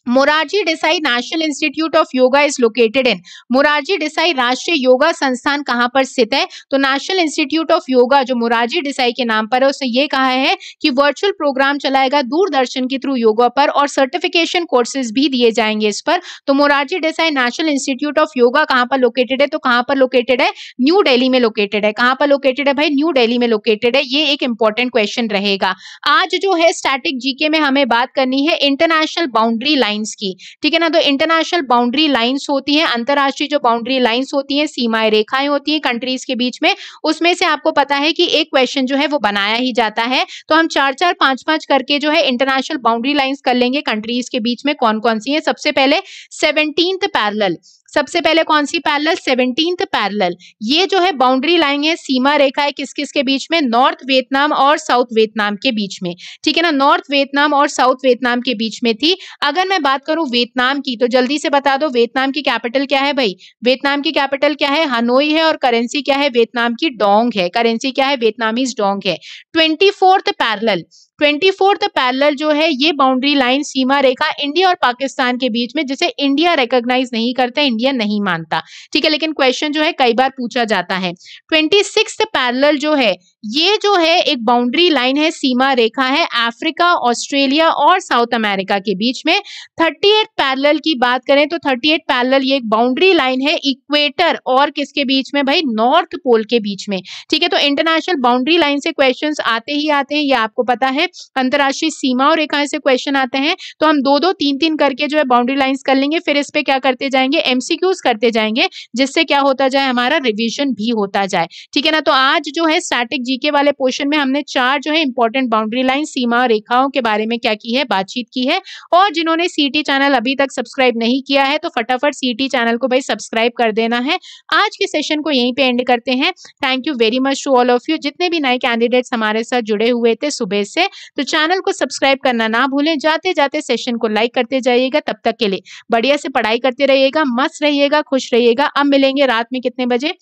Morarji Desai national institute of yoga is located in Morarji Desai राष्ट्रीय योगा संस्थान कहाँ पर स्थित है तो नेशनल इंस्टीट्यूट ऑफ योगा जो मोरारजी देसाई के नाम पर है उसने ये कहा है कि वर्चुअल प्रोग्राम चलाएगा दूरदर्शन के थ्रू योगा पर और सर्टिफिकेशन कोर्सेज भी दिए जाएंगे इस पर तो Morarji Desai national institute of yoga कहाँ पर लोकेटेड है तो कहाँ पर लोकेटेड है न्यू डेली में लोकेटेड है कहाँ पर लोकेटेड है भाई न्यू डेली में लोकेटेड है ये एक इंपॉर्टेंट क्वेश्चन रहेगा आज जो है स्टैटिक जीके में हमें बात करनी है इंटरनेशनल बाउंड्री लाइन लाइंस की ठीक है ना तो इंटरनेशनल बाउंड्री लाइंस होती हैं अंतरराष्ट्रीय जो बाउंड्री लाइंस होती हैं सीमाएं रेखाएं होती हैं कंट्रीज के बीच में उसमें से आपको पता है कि एक क्वेश्चन जो है वो बनाया ही जाता है तो हम चार चार पांच पांच करके जो है इंटरनेशनल बाउंड्री लाइन्स कर लेंगे कंट्रीज के बीच में कौन कौन सी है सबसे पहले सेवनटीन पैरल सबसे पहले कौन सी पैरल सेवनटीन पैरल ये जो है बाउंड्री लाइन है सीमा रेखा है किस किस के बीच में नॉर्थ वियतनाम और साउथ वियतनाम के बीच में ठीक है ना नॉर्थ वियतनाम और साउथ वियतनाम के बीच में थी अगर मैं बात करूं वियतनाम की तो जल्दी से बता दो वियतनाम की कैपिटल क्या है भाई वियतनाम की कैपिटल क्या है हनोई है और करेंसी क्या है वियतनाम की डोंग है करेंसी क्या है वियतनामीज डोंग है twenty fourth parallel twenty fourth parallel जो है ये बाउंड्री लाइन सीमा रेखा इंडिया और पाकिस्तान के बीच में जिसे इंडिया रिकोगनाइज नहीं करता इंडिया नहीं मानता ठीक है लेकिन क्वेश्चन जो है कई बार पूछा जाता है ट्वेंटी सिक्स पैरल जो है ये जो है एक बाउंड्री लाइन है सीमा रेखा है अफ्रीका ऑस्ट्रेलिया और साउथ अमेरिका के बीच में थर्टी एट पैरल की बात करें तो थर्टी एट पैरल ये एक बाउंड्री लाइन है इक्वेटर और किसके बीच में भाई नॉर्थ पोल के बीच में ठीक है तो इंटरनेशनल बाउंड्री लाइन से क्वेश्चंस आते ही आते हैं ये आपको पता है अंतर्राष्ट्रीय सीमा और रेखाएं से क्वेश्चन आते हैं तो हम दो दो तीन तीन करके जो है बाउंड्री लाइंस कर लेंगे फिर इस पर क्या करते जाएंगे एमसीक्यूज करते जाएंगे जिससे क्या होता जाए हमारा रिविजन भी होता जाए ठीक है ना तो आज जो है स्टैटिक जीके वाले पोर्शन में हमने चार जो है इंपॉर्टेंट बाउंड्री लाइन सीमा रेखाओं के बारे में क्या की है बातचीत की है और जिन्होंने सीटी चैनल अभी तक सब्सक्राइब नहीं किया है तो फटाफट सीटी चैनल को भाई सब्सक्राइब कर देना है आज के सेशन को यहीं पे एंड करते हैं thank you very much to all of you जितने भी नए कैंडिडेट्स हमारे साथ जुड़े हुए थे सुबह से तो चैनल को सब्सक्राइब करना ना भूलें जाते जाते सेशन को लाइक करते जाइएगा तब तक के लिए बढ़िया से पढ़ाई करते रहिएगा मस्त रहिएगा खुश रहिएगा अब मिलेंगे रात में कितने बजे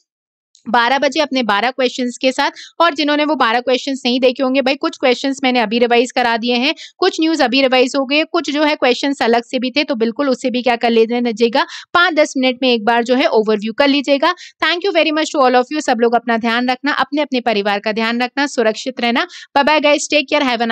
बारह बजे अपने बारह क्वेश्चंस के साथ और जिन्होंने वो बारह क्वेश्चंस नहीं देखे होंगे भाई कुछ क्वेश्चंस मैंने अभी रिवाइज करा दिए हैं कुछ न्यूज अभी रिवाइज हो गए कुछ जो है क्वेश्चंस अलग से भी थे तो बिल्कुल उसे भी क्या कर लीजिएगा पांच दस मिनट में एक बार जो है ओवरव्यू कर लीजिएगा thank you very much to all of you सब लोग अपना ध्यान रखना अपने अपने परिवार का ध्यान रखना सुरक्षित रहना bye guys take care have